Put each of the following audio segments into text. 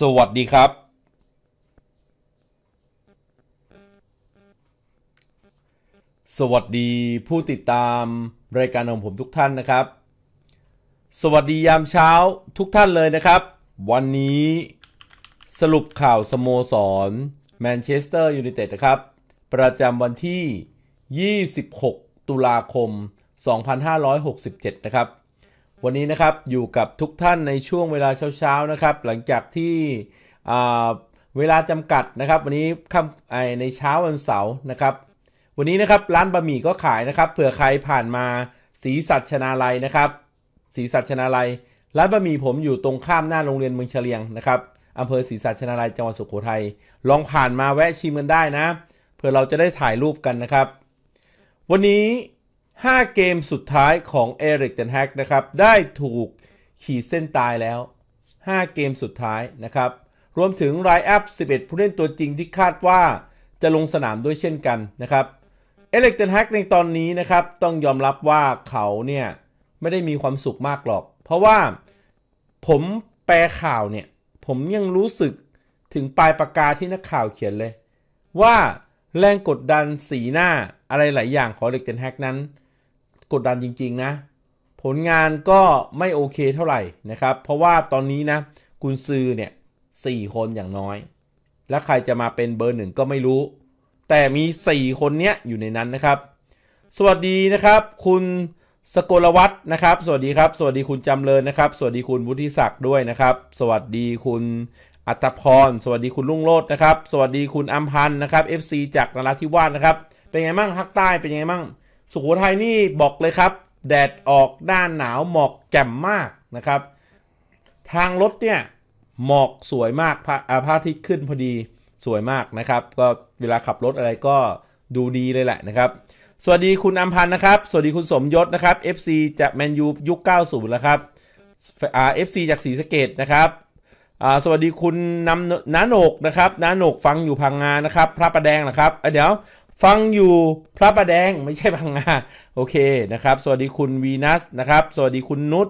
สวัสดีครับ สวัสดีผู้ติดตามรายการของผมทุกท่านนะครับ สวัสดียามเช้าทุกท่านเลยนะครับ วันนี้สรุปข่าวสโมสรแมนเชสเตอร์ยูไนเต็ดนะครับ ประจำวันที่ 26 ตุลาคม 2567 นะครับวันนี้นะครับอยู่กับทุกท่านในช่วงเวลาเช้าๆนะครับหลังจากที่เวลาจำกัดนะครับ วันนี้ค่ำในเช้าวันเสาร์นะครับ วันนี้นะครับร้านบะหมี่ก็ขายนะครับเผื่อใครผ่านมาสีสัชนาลัยนะครับสีสัชนาลัย ร้านบะหมี่ผมอยู่ตรงข้ามหน้าโรงเรียนเมืองเฉลียงนะครับอำเภอศรีสัชนาลัยจังหวัดสุโขทัยลองผ่านมาแวะชิมกันได้นะเพื่อเราจะได้ถ่ายรูปกันนะครับ วันนี้5 เกมสุดท้ายของเอริกเดนแฮกนะครับได้ถูกขีดเส้นตายแล้ว 5 เกมสุดท้ายนะครับ รวมถึงไรอัพ 11ผู้เล่นตัวจริงที่คาดว่าจะลงสนามด้วยเช่นกันนะครับเอริกเดนแฮกในตอนนี้นะครับต้องยอมรับว่าเขาเนี่ยไม่ได้มีความสุขมากหรอก เพราะว่าผมแปลข่าวเนี่ย ผมยังรู้สึกถึงปลายปากกาที่นักข่าวเขียนเลย ว่าแรงกดดันสีหน้าอะไรหลายอย่างของเอริกเดนแฮกนั้นกดดันจริงๆนะผลงานก็ไม่โอเคเท่าไหร่นะครับเพราะว่าตอนนี้นะกุนซือเนี่ยสี่คนอย่างน้อย และใครจะมาเป็นเบอร์หนึ่งก็ไม่รู้ แต่มี4คนเนี้ยอยู่ในนั้นนะครับ สวัสดีนะครับ คุณสกลวัฒนะครับสวัสดีครับสวัสดีคุณจำเริญนะครับสวัสดีคุณวุฒิศักดิ์ด้วยนะครับ สวัสดีคุณอัตพรสวัสดีคุณลุงโลดนะครับ สวัสดีคุณอัมพันธ์นะครับ FC จากนราธิวาสนะครับเป็นไงมั่งภาคใต้เป็นไงมั่งสุโขทัยนี่บอกเลยครับแดดออกด้านหนาวหมอกแจ่มมากนะครับ ทางรถเนี่ยหมอกสวยมากพระพระอาทิตย์ขึ้นพอดีสวยมากนะครับ ก็เวลาขับรถอะไรก็ดูดีเลยแหละนะครับ สวัสดีคุณอัมพันธ์นะครับสวัสดีคุณสมยศนะครับ FC จากแมนยูยุค 90แล้วครับอ่า FC จากสีสเกตนะครับอ่าสวัสดีคุณน้ำน้าโหนกนะครับน้าโหนกฟังอยู่พังงานนะครับ พระประแดงนะครับเดี๋ยวฟังอยู่พระประแดงไม่ใช่พังงาโอเคนะครับ สวัสดีคุณวีนัสนะครับสวัสดีคุณนุช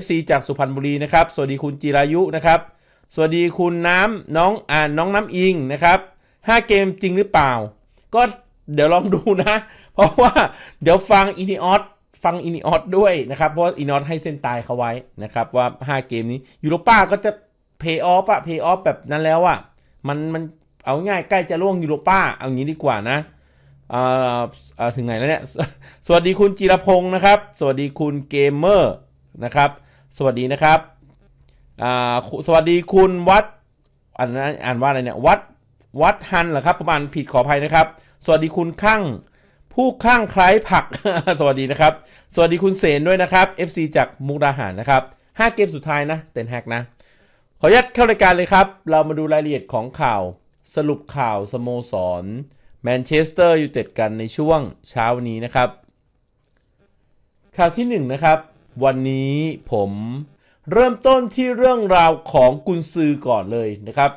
FC จากสุพรรณบุรีนะครับสวัสดีคุณจิรายุนะครับสวัสดีคุณน้ำน้องอ่าน้องน้ำอิงนะครับ5เกมจริงหรือเปล่า ก็เดี๋ยวลองดูนะ เพราะว่าเดี๋ยวฟังอินิออสฟังอินิออสด้วยนะครับ เพราะอินิออสให้เส้นตายเขาไว้นะครับ ว่า 5เกมนี้ยูโรป้าก็จะเพย์ออฟอะเพย์ออฟแบบนั้นแล้วอะมันมันเอาง่ายใกล้จะล่วงยูโรป้าเอางี้ดีกว่านะอ่ถึงไหนแล้วเนี่ยสวัสดีคุณจิรพงศ์นะครับ สวัสดีคุณเกมเมอร์นะครับ สวัสดีนะครับอ่าสวัสดีคุณวัดอ่านอ่านว่าอะไรเนี่ยวัดวัดฮันเหรอครับประมาณผิดขออภัยนะครับ สวัสดีคุณข้างผู้ข้างคล้ายผักสวัสดีนะครับสวัสดีคุณเสนด้วยนะครับ FC จากมุกดาหารนะครับ5เกมสุดท้ายนะเต็นแฮกนะขอยัดเข้ารายการเลยครับเรามาดูรายละเอียดของข่าวสรุปข่าวสโมสรแมนเชสเตอร์ยูไนเต็ดกันในช่วงเช้านี้นะครับ ข่าวที่1นนะครับวันนี้ผมเริ่มต้นที่เรื่องราวของกุนซือก่อนเลยนะครับ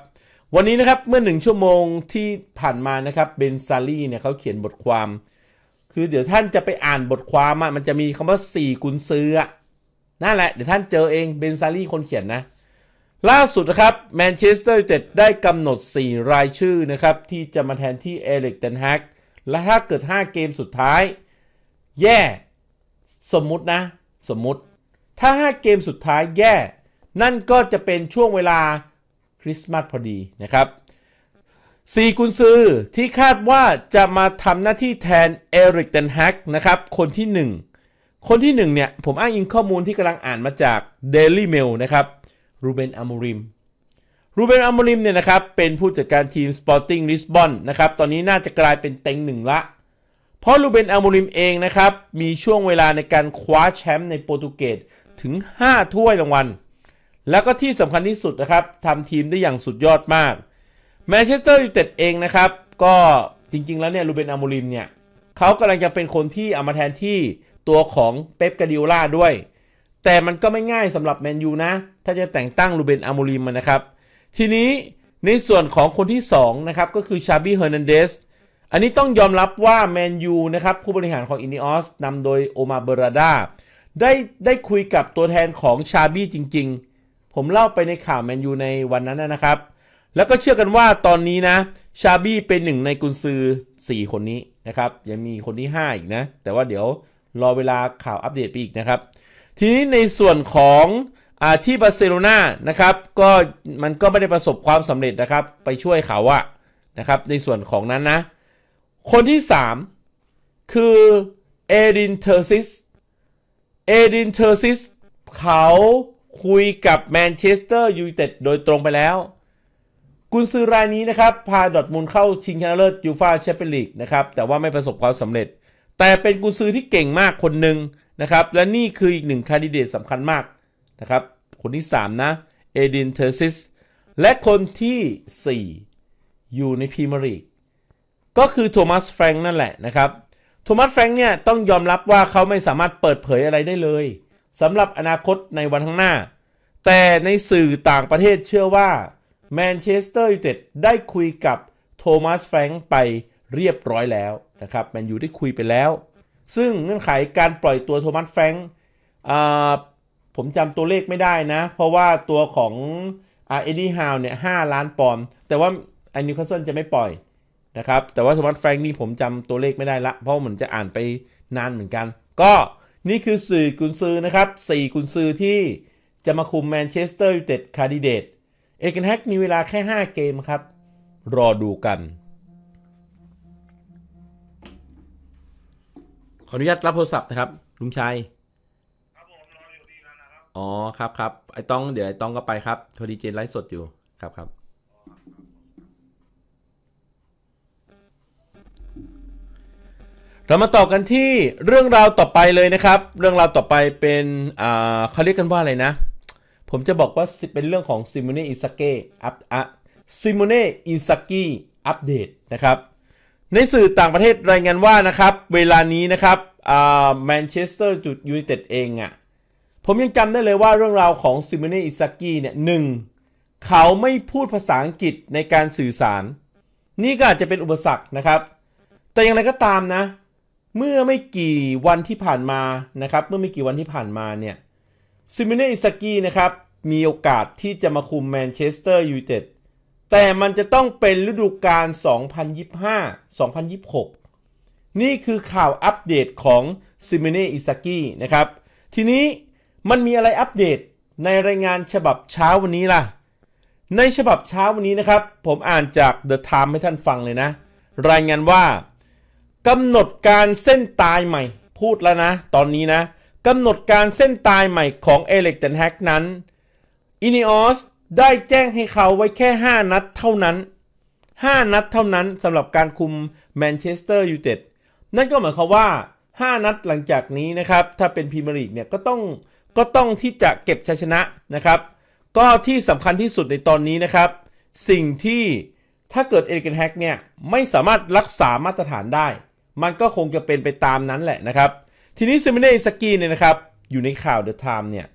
วันนี้นะครับเมื่อ1ชั่วโมงที่ผ่านมานะครับเบนซารีเนี่ยเขาเขียนบทความ คือเดี๋ยวท่านจะไปอ่านบทความมันจะมีคำว่า 4 กุนซือนั่นแหละเดี๋ยวท่านเจอเองเบนซารีคนเขียนนะล่าสุดนะครับแมนเชสเตอร์ยูไนเต็ดได้กำหนด 4 รายชื่อนะครับ ที่จะมาแทนที่เอริกเตนฮักและถ้าเกิด 5 เกมสุดท้าย แย่ yeah. สมมุตินะ สมมุติ ถ้า 5 เกมสุดท้ายแย่ yeah. นั่นก็จะเป็นช่วงเวลาคริสต์มาสพอดีนะครับ4กุนซือที่คาดว่าจะมาทำหน้าที่แทนเอริกเดนฮักนะครับคนที่ 1 คนที่ 1 เนี่ยผมอ้างอิงข้อมูลที่กำลังอ่านมาจาก Daily Mail นะครับรูเบนอามูริมรูเบนอามูริมเนี่ยนะครับ เป็นผู้จัดการทีมสปอร์ติ้งลิสบอนนะครับ ตอนนี้น่าจะกลายเป็นเต็งหนึ่งละ เพราะรูเบนอามูริมเองนะครับ มีช่วงเวลาในการคว้าแชมป์ในโปรตุเกสถึง 5 ถ้วยรางวัล แล้วก็ที่สำคัญที่สุดนะครับทำทีมได้อย่างสุดยอดมากแมนเชสเตอร์ยูไนเต็ดเองนะครับ ก็จริงๆ แล้วเนี่ยรูเบนอามูริมเนี่ยเขากำลังจะเป็นคนที่เอามาแทนที่ตัวของเป๊ปกาดิโอลาด้วยแต่มันก็ไม่ง่ายสำหรับแมนยูนะ ถ้าจะแต่งตั้งลูเบนอามูริมนะครับ ทีนี้ในส่วนของคนที่ 2 นะครับ ก็คือชาบี้เฮอร์นันเดสอันนี้ต้องยอมรับว่าแมนยูนะครับ ผู้บริหารของอินิออสนำโดยโอมาเบราดาได้ได้คุยกับตัวแทนของชาบี้จริงๆ ผมเล่าไปในข่าวแมนยูในวันนั้นนะครับ แล้วก็เชื่อกันว่าตอนนี้นะชาบี้เป็นหนึ่งในกุนซือ 4 คนนี้นะครับยังมีคนที่5อีกนะแต่ว่าเดี๋ยวรอเวลาข่าวอัปเดตไปอีกนะครับทีนี้ในส่วนของอที่บาร์เซโลนานะครับก็มันก็ไม่ได้ประสบความสำเร็จนะครับ ไปช่วยเขาอะนะครับในส่วนของนั้นนะ คนที่ 3 คือเอรินเทอร์ซิสเอรินเทอร์ซิสเขาคุยกับแมนเชสเตอร์ยูไนเต็ดโดยตรงไปแล้ว กุนซือรายนี้นะครับพาดอทมูลเข้า ชิงชนะเลิศยูฟาแชมเปี้ยนลีกนะครับ แต่ว่าไม่ประสบความสำเร็จ แต่เป็นกุนซือที่เก่งมากคนหนึ่งนะครับ และนี่คืออีกหนึ่งคนดิเดตสำคัญมาก นะครับ คนที่ 3 นะ เอดินเทอร์ซิส และคนที่ 4 อยู่ในพรีเมียร์ลีก ก็คือโทมัสแฟรงค์นั่นแหละนะครับโทมัสแฟรงค์เนี่ยต้องยอมรับว่าเขาไม่สามารถเปิดเผยอะไรได้เลยสำหรับอนาคตในวันข้างหน้า แต่ในสื่อต่างประเทศเชื่อว่าแมนเชสเตอร์ยูไนเต็ดได้คุยกับโทมัสแฟรงค์ไปเรียบร้อยแล้ว นะครับแมนยูได้คุยไปแล้วซึ่งเงื่อนไขการปล่อยตัวโทมัสแฟรงค์ผมจำตัวเลขไม่ได้นะ เพราะว่าตัวของเอ็ดดี้ฮาวเนี่ยห้าล้านปอนด์แต่ว่าไอนนิวคาสเซิลจะไม่ปล่อยนะครับ แต่ว่าโทมัสแฟรงค์นี่ผมจำตัวเลขไม่ได้ละ เพราะเหมือนจะอ่านไปนานเหมือนกัน ก็นี่คือสื่อกุนซือนะครับ4กุนซือที่จะมาคุมแมนเชสเตอร์ยูไนเต็ดคาร์ดิเดต เอเกนแฮกมีเวลาแค่ 5 เกมครับ รอดูกันขออนุญาตรับโทรศัพท์นะครับลุงชัยครับผมออยู่ที่นะครับอ๋อครับครับไอ้ต้องเดี๋ยวไอ้ต้องก็ไปครับ พอดีเจนไลฟ์สดอยู่ครับครับ เรามาต่อกันที่เรื่องราวต่อไปเลยนะครับ เรื่องราวต่อไปเป็นอ่าเขาเรียกกันว่าอะไรนะ ผมจะบอกว่าเป็นเรื่องของซิมมเน่อิซาเกะอัพอะซิมมเน่อิซากิอัปเดตนะครับในสื่อต่างประเทศรายงานว่านะครับ เวลานี้นะครับแมนเชสเตอร์จุดยูไนเต็ดเองอะ่ะผมยังจำได้เลยว่าเรื่องราวของซิมเนอิสาก้เนี่ยหนึ่งเขาไม่พูดภาษาอังกฤษในการสื่อสาร นี่ก็อาจจะเป็นอุปสรรคนะครับ แต่อย่างไรก็ตามนะ เมื่อไม่กี่วันที่ผ่านมานะครับเมื่อไม่กี่วันที่ผ่านมาเนี่ยซิมเนอิสาก้นะครับ มีโอกาสที่จะมาคุมแมนเชสเตอร์ยูไนเต็ดแต่มันจะต้องเป็นฤดูกาล 2025-2026 นี่คือข่าวอัปเดตของซิเมเนอิซากินะครับ ทีนี้มันมีอะไรอัปเดตในรายงานฉบับเช้าวันนี้ล่ะ ในฉบับเช้าวันนี้นะครับ ผมอ่านจาก The Time ให้ท่านฟังเลยนะ รายงานว่ากำหนดการเส้นตายใหม่พูดแล้วนะตอนนี้นะกำหนดการเส้นตายใหม่ของเอเล็กเตนแฮกนั้นอินิออสได้แจ้งให้เขาไว้แค่ 5 นัดเท่านั้น 5 นัดเท่านั้นสำหรับการคุมแมนเชสเตอร์ยูไนเต็ดนั่นก็หมายความว่า 5 นัดหลังจากนี้นะครับ ถ้าเป็นพรีเมียร์ลีกเนี่ยก็ต้องก็ต้องที่จะเก็บชัยชนะนะครับ ก็ที่สำคัญที่สุดในตอนนี้นะครับ สิ่งที่ถ้าเกิดเอริกันแฮกเนี่ย ไม่สามารถรักษามาตรฐานได้ มันก็คงจะเป็นไปตามนั้นแหละนะครับทีนี้ซิมเนสกีเนี่ยนะครับอยู่ในข่าวเดอะไทม์เนี่ย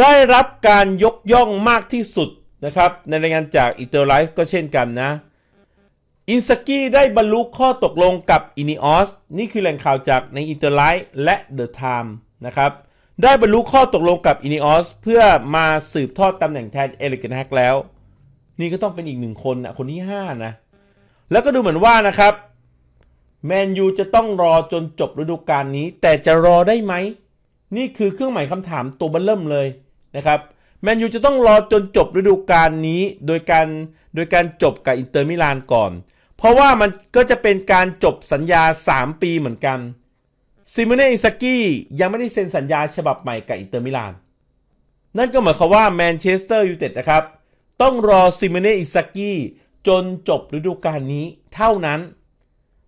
ได้รับการยกย่องมากที่สุด นะครับ ในรายงานจากอิตาลีก็เช่นกันนะอินสกี้ได้บรรลุข้อตกลงกับอินิออสนี่คือแหล่งข่าวจากในอิตาลีและเดอะไทม์นะครับ ได้บรรลุข้อตกลงกับอินิออสเพื่อมาสืบทอดตำแหน่งแทนเอลิกันแฮกแล้ว นี่ก็ต้องเป็นอีกหนึ่งคนนะคนที่5นะ แล้วก็ดูเหมือนว่านะครับแมนยูจะต้องรอจนจบฤดูกาลนี้ แต่จะรอได้ไหมนี่คือเครื่องหมายคำถามตัวเบื้อเริ่มเลยนะครับแมนยูจะต้องรอจนจบฤดูกาลนี้โดยการโดยการจบกับอินเตอร์มิลานก่อน เพราะว่ามันก็จะเป็นการจบสัญญา 3 ปีเหมือนกันซิมูเน่อิสกี้ยังไม่ได้เซ็นสัญญาฉบับใหม่กับอินเตอร์มิลาน นั่นก็หมายความว่าแมนเชสเตอร์ยูไนเต็ดนะครับ ต้องรอซิมูเน่อิสกี้จนจบฤดูกาลนี้เท่านั้น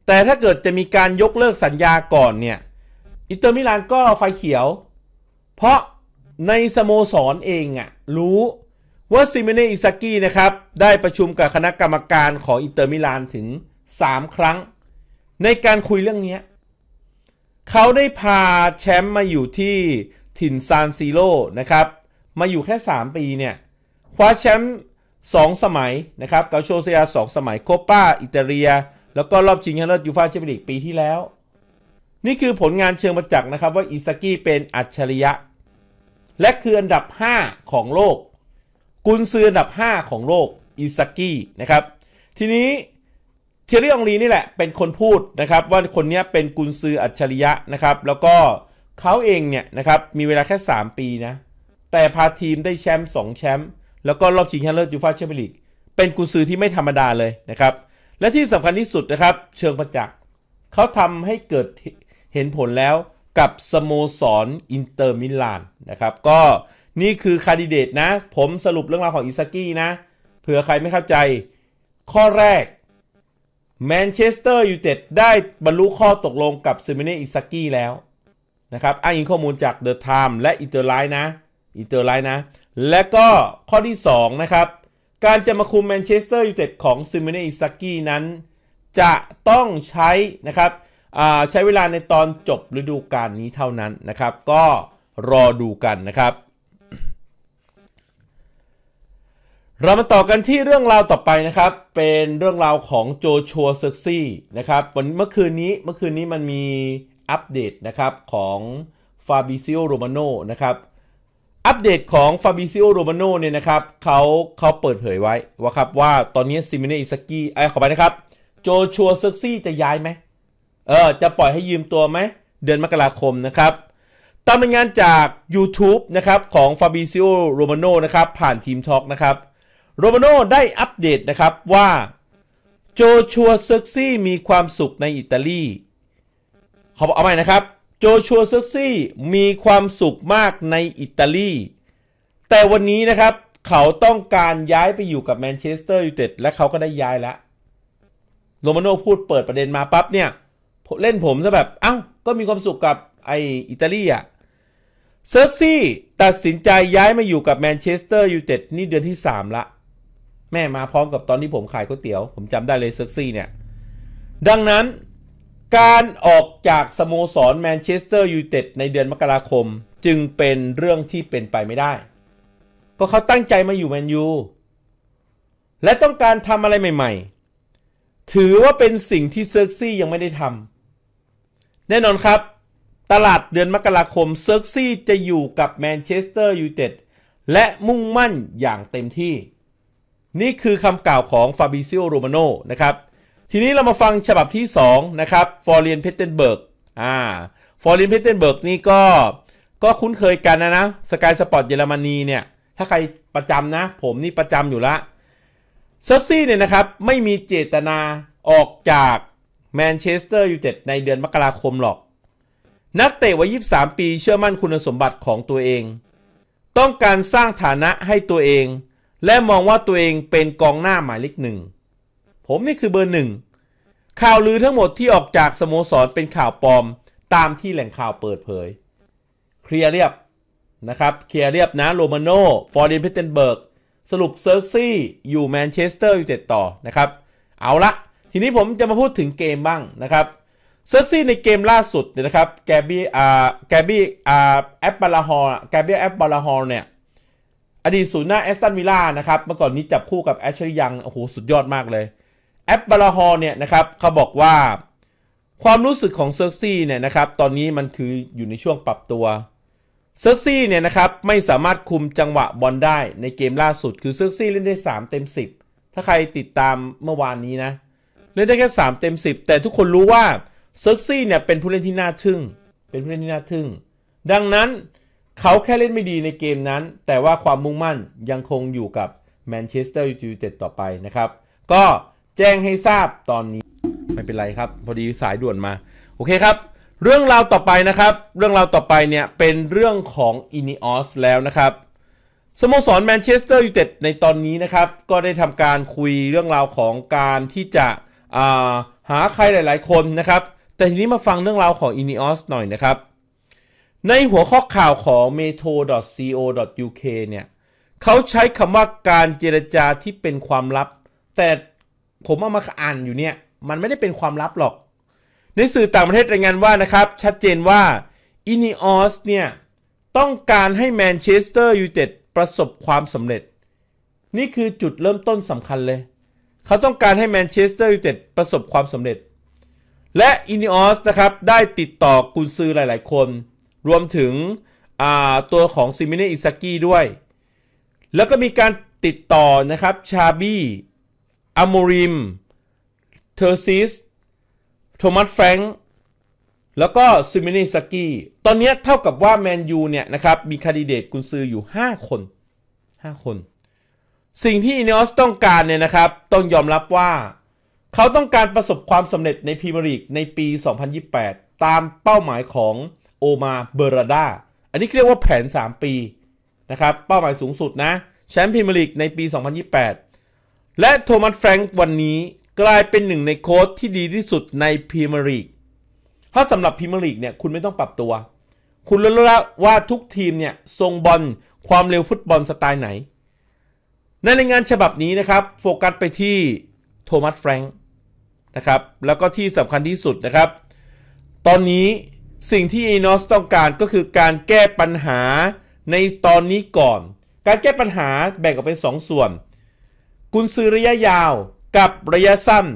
แต่ถ้าเกิดจะมีการยกเลิกสัญญาก่อนเนี่ยอินเตอร์มิลานก็ไฟเขียว เพราะในสโมสรเองอะรู้ว่าซิเมเนอิซาก้นะครับได้ประชุมกับคณะกรรมการของอินเตอร์มิลานถึง 3 ครั้ง ในการคุยเรื่องนี้ เขาได้พาแชมป์มาอยู่ที่ถิ่นซานซิโ่นะครับมาอยู่แค่ 3 ปีเนี่ยคว้าแชมป์ 2 สมัยนะครับเกาโชเซีย2 สมัยโคปาอิตาเลียแล้วก็รอบชิงชนะเลิศยูฟ่าแชมเปี้ยนลีกปีที่แล้ว นี่คือผลงานเชิงประจักษ์นะครับว่าอิซาก้เป็นอัจฉริยะและคืออันดับ 5 ของโลก กุนซืออันดับ 5 ของโลกอิซากี้นะครับทีนี้เทเรียองรีนี่แหละเป็นคนพูดนะครับ ว่าคนนี้เป็นกุนซืออัจฉริยะนะครับแล้วก็เขาเองเนี่ยนะครับมีเวลาแค่ 3 ปีนะแต่พาทีมได้แชมป์2แชมป์แล้วก็รอบชิงชนะเลิศยูฟ่าแชมเปี้ยนลีกเป็นกุนซือที่ไม่ธรรมดาเลยนะครับและที่สำคัญที่สุดนะครับ เชิงประจักษ์เขาทำให้เกิดเห็นผลแล้วกับสโมสร อินเตอร์มิลาน นะครับ ก็นี่คือคาดิเดตนะ ผมสรุปเรื่องราวของ อิซากี้นะ เผื่อใครไม่เข้าใจข้อแรก แมนเชสเตอร์ยูไนเต็ด ได้บรรลุข้อตกลงกับ ซิมเนอิซากี้แล้วนะครับอ้างอิงข้อมูลจากเดอะไทม์และอินเตอร์ไลน์นะ อินเตอร์ไลน์นะ และก็ข้อที่ 2 นะครับ การจะมาคุมแมนเชสเตอร์ยูไนเต็ดของซิมเนอิซากี้นั้นจะต้องใช้นะครับใช้เวลาในตอนจบฤดูกาลนี้เท่านั้นนะครับ ก็รอดูกันนะครับ เรามาต่อกันที่เรื่องราวต่อไปนะครับ เป็นเรื่องราวของโจชัวเซ็กซี่นะครับวันเมื่อคืนนี้เมื่อคืนนี้มันมีอัปเดตนะครับของฟาบิซิโอโรมาโนนะครับอัปเดตของฟาบิซิโอโรมาโนเนี่ยนะครับเขาเขาเปิดเผยไว้ว่าครับว่าตอนนี้ซิมเนอิสกี้ไอ้ขอไปนะครับโจชัวเซ็กซี่จะย้ายไหมเออ จะปล่อยให้ยืมตัวไหม เดือนมกราคมนะครับ ตามรายงานจาก YouTube นะครับของฟาบิซิโอโรมาโนนะครับผ่านทีมท็อกนะครับโรมาโนได้อัปเดตนะครับ ว่าโจชัวเซอร์ซี่มีความสุขในอิตาลีเขาบอกเอาใหม่นะครับโจชัวเซอร์ซี่มีความสุขมากในอิตาลีแต่วันนี้นะครับ เขาต้องการย้ายไปอยู่กับแมนเชสเตอร์ยูไนเต็ดและเขาก็ได้ย้ายแล้วโรมาโนพูดเปิดประเด็นมาปั๊บเนี่ยเล่นผมซะแบบเอา้าก็มีความสุขกับไออิตาลีอ่ะเซอร์ซี่ตัดสินใจย้ายมาอยู่กับแมนเชสเตอร์ยูไนเต็ดนี่เดือนที่ 3ละแม่มาพร้อมกับตอนที่ผมขายก๋วยเตี๋ยวผมจำได้เลยเซอร์ซี่เนี่ย ดังนั้น การออกจากสโมสรแมนเชสเตอร์ยูไนเต็ดในเดือนมกราคม จึงเป็นเรื่องที่เป็นไปไม่ได้เพราะเขาตั้งใจมาอยู่แมนยูและต้องการทำอะไรใหม่ๆ ถือว่าเป็นสิ่งที่เซอร์ซี่ยังไม่ได้ทำแน่นอนครับ ตลาดเดือนมกราคมเซิร์กซี่จะอยู่กับแมนเชสเตอร์ยูไนเต็ดและมุ่งมั่นอย่างเต็มที่ นี่คือคำกล่าวของฟาบิซิโอโรมาโนนะครับ ทีนี้เรามาฟังฉบับที่ 2 นะครับฟอร์เรียนเพเทนเบิร์กอ่าฟอร์เรียนเพเทนเบิร์กนี่ก็ก็คุ้นเคยกันนะนะสกายสปอร์ตเยอรมนีเนี่ยถ้าใครประจำนะ ผมนี่ประจำอยู่ละเซิร์กซี่เนี่ยนะครับไม่มีเจตนาออกจากแมนเชสเตอร์ยูไนเต็ดในเดือนมกราคมหรอก นักเตะวัย23 ปีเชื่อมั่นคุณสมบัติของตัวเอง ต้องการสร้างฐานะให้ตัวเอง และมองว่าตัวเองเป็นกองหน้าหมายเลขหนึ่งผมนี่คือเบอร์หนึ่งข่าวลือทั้งหมดที่ออกจากสโมสรเป็นข่าวปลอมตามที่แหล่งข่าวเปิดเผย เคลียร์เรียบนะครับเคลียร์เรียบนะโรมาโน่ฟอร์ดินเพเทนเบิร์กสรุปเซิร์กซี่อยู่แมนเชสเตอร์ยูไนเต็ดต่อนะครับ เอาละทีนี้ผมจะมาพูดถึงเกมบ้างนะครับเซอร์ซี่ในเกมล่าสุดเนี่ยนะครับแกบี้อ่า แกบี้อ่าแอปบาลาฮอร์แกบี้แอปบาลาฮอร์เนี่ยอดีตศูนย์หน้าแอสตันวิลล่านะครับ เมื่อก่อนนี้จับคู่กับแอชลียังโอ้โหสุดยอดมากเลยแอปบาลาฮอร์เนี่ยนะครับเขาบอกว่าความรู้สึกของเซอร์ซี่เนี่ยนะครับตอนนี้มันคืออยู่ในช่วงปรับตัวเซอร์ซี่เนี่ยนะครับไม่สามารถคุมจังหวะบอลได้ในเกมล่าสุดคือเซอร์ซี่เล่นได้ 3 เต็ม 10 ถ้าใครติดตามเมื่อวานนี้นะเล่นได้แค่ 3 เต็ม 10 แต่ทุกคนรู้ว่าเซิร์ซี่เนี่ย เป็นผู้เล่นที่น่าทึ่ง เป็นผู้เล่นที่น่าทึ่ง ดังนั้น เขาแค่เล่นไม่ดีในเกมนั้น แต่ว่าความมุ่งมั่นยังคงอยู่กับแมนเชสเตอร์ยูไนเต็ดต่อไปนะครับ ก็แจ้งให้ทราบตอนนี้ไม่เป็นไรครับ พอดีสายด่วนมา โอเคครับ เรื่องราวต่อไปนะครับ เรื่องราวต่อไปเนี่ยเป็นเรื่องของอินิออสแล้วนะครับสโมสรแมนเชสเตอร์ยูไนเต็ดในตอนนี้นะครับ ก็ได้ทำการคุยเรื่องราวของการที่จะหาใครหลายๆ คนนะครับ แต่ทีนี้มาฟังเรื่องราวของ i n ออสหน่อยนะครับ ในหัวข้อข่าวของ metro.co.uk เนี่ยเขาใช้คำว่าการเจรจาที่เป็นความลับ แต่ผมเอามาอ่านอยู่เนี่ย มันไม่ได้เป็นความลับหรอก ในสื่อต่างประเทศรายงานว่านะครับ ชัดเจนว่า i n ออสเนี่ย ต้องการให้แมนเชสเตอร์ยูไนเต็ดประสบความสำเร็จ นี่คือจุดเริ่มต้นสำคัญเลยเขาต้องการให้แมนเชสเตอร์ยูไนเต็ดประสบความสำเร็จ และอินิออสนะครับ ได้ติดต่อกุนซือหลายๆคน รวมถึงตัวของซิมิเนอิซาก้ด้วย แล้วก็มีการติดต่อนะครับ ชาบี้อโมริม เทอร์ซิส โทมัสแฟรงค์แล้วก็ซิมิเนอิซากี้ตอนนี้เท่ากับว่าแมนยูเนี่ยนะครับ มีคาดิเดตกุนซืออยู่ 5 คน 5 คนสิ่งที่ i n นอสต้องการเนี่ยนะครับ ต้องยอมรับว่าเขาต้องการประสบความสำเร็จในพรีเมียร์ลีกในปี 2028 ตามเป้าหมายของโอมาเบราดา อันนี้เรียกว่าแผน 3 ปีนะครับ เป้าหมายสูงสุดนะ แชมป์พรีเมียร์ลีกในปี 2028 และโทมัสแฟรงค์วันนี้กลายเป็นหนึ่งในโค้ชที่ดีที่สุดในพรีเมียร์ลีกถ้าสำหรับพรีเมียร์ลีกเนี่ย คุณไม่ต้องปรับตัว คุณรู้แล้วว่าทุกทีมเนี่ยทรงบอลความเร็วฟุตบอลสไตล์ไหนในรายงานฉบับนี้นะครับโฟกัสไปที่โทมัสแฟรงค์นะครับแล้วก็ที่สำคัญที่สุดนะครับ ตอนนี้สิ่งที่อีนอสต้องการก็คือการแก้ปัญหาในตอนนี้ก่อนการแก้ปัญหาแบ่งออกเป็น2สส่วน กุญซือระยะยาวกับระยะสั้น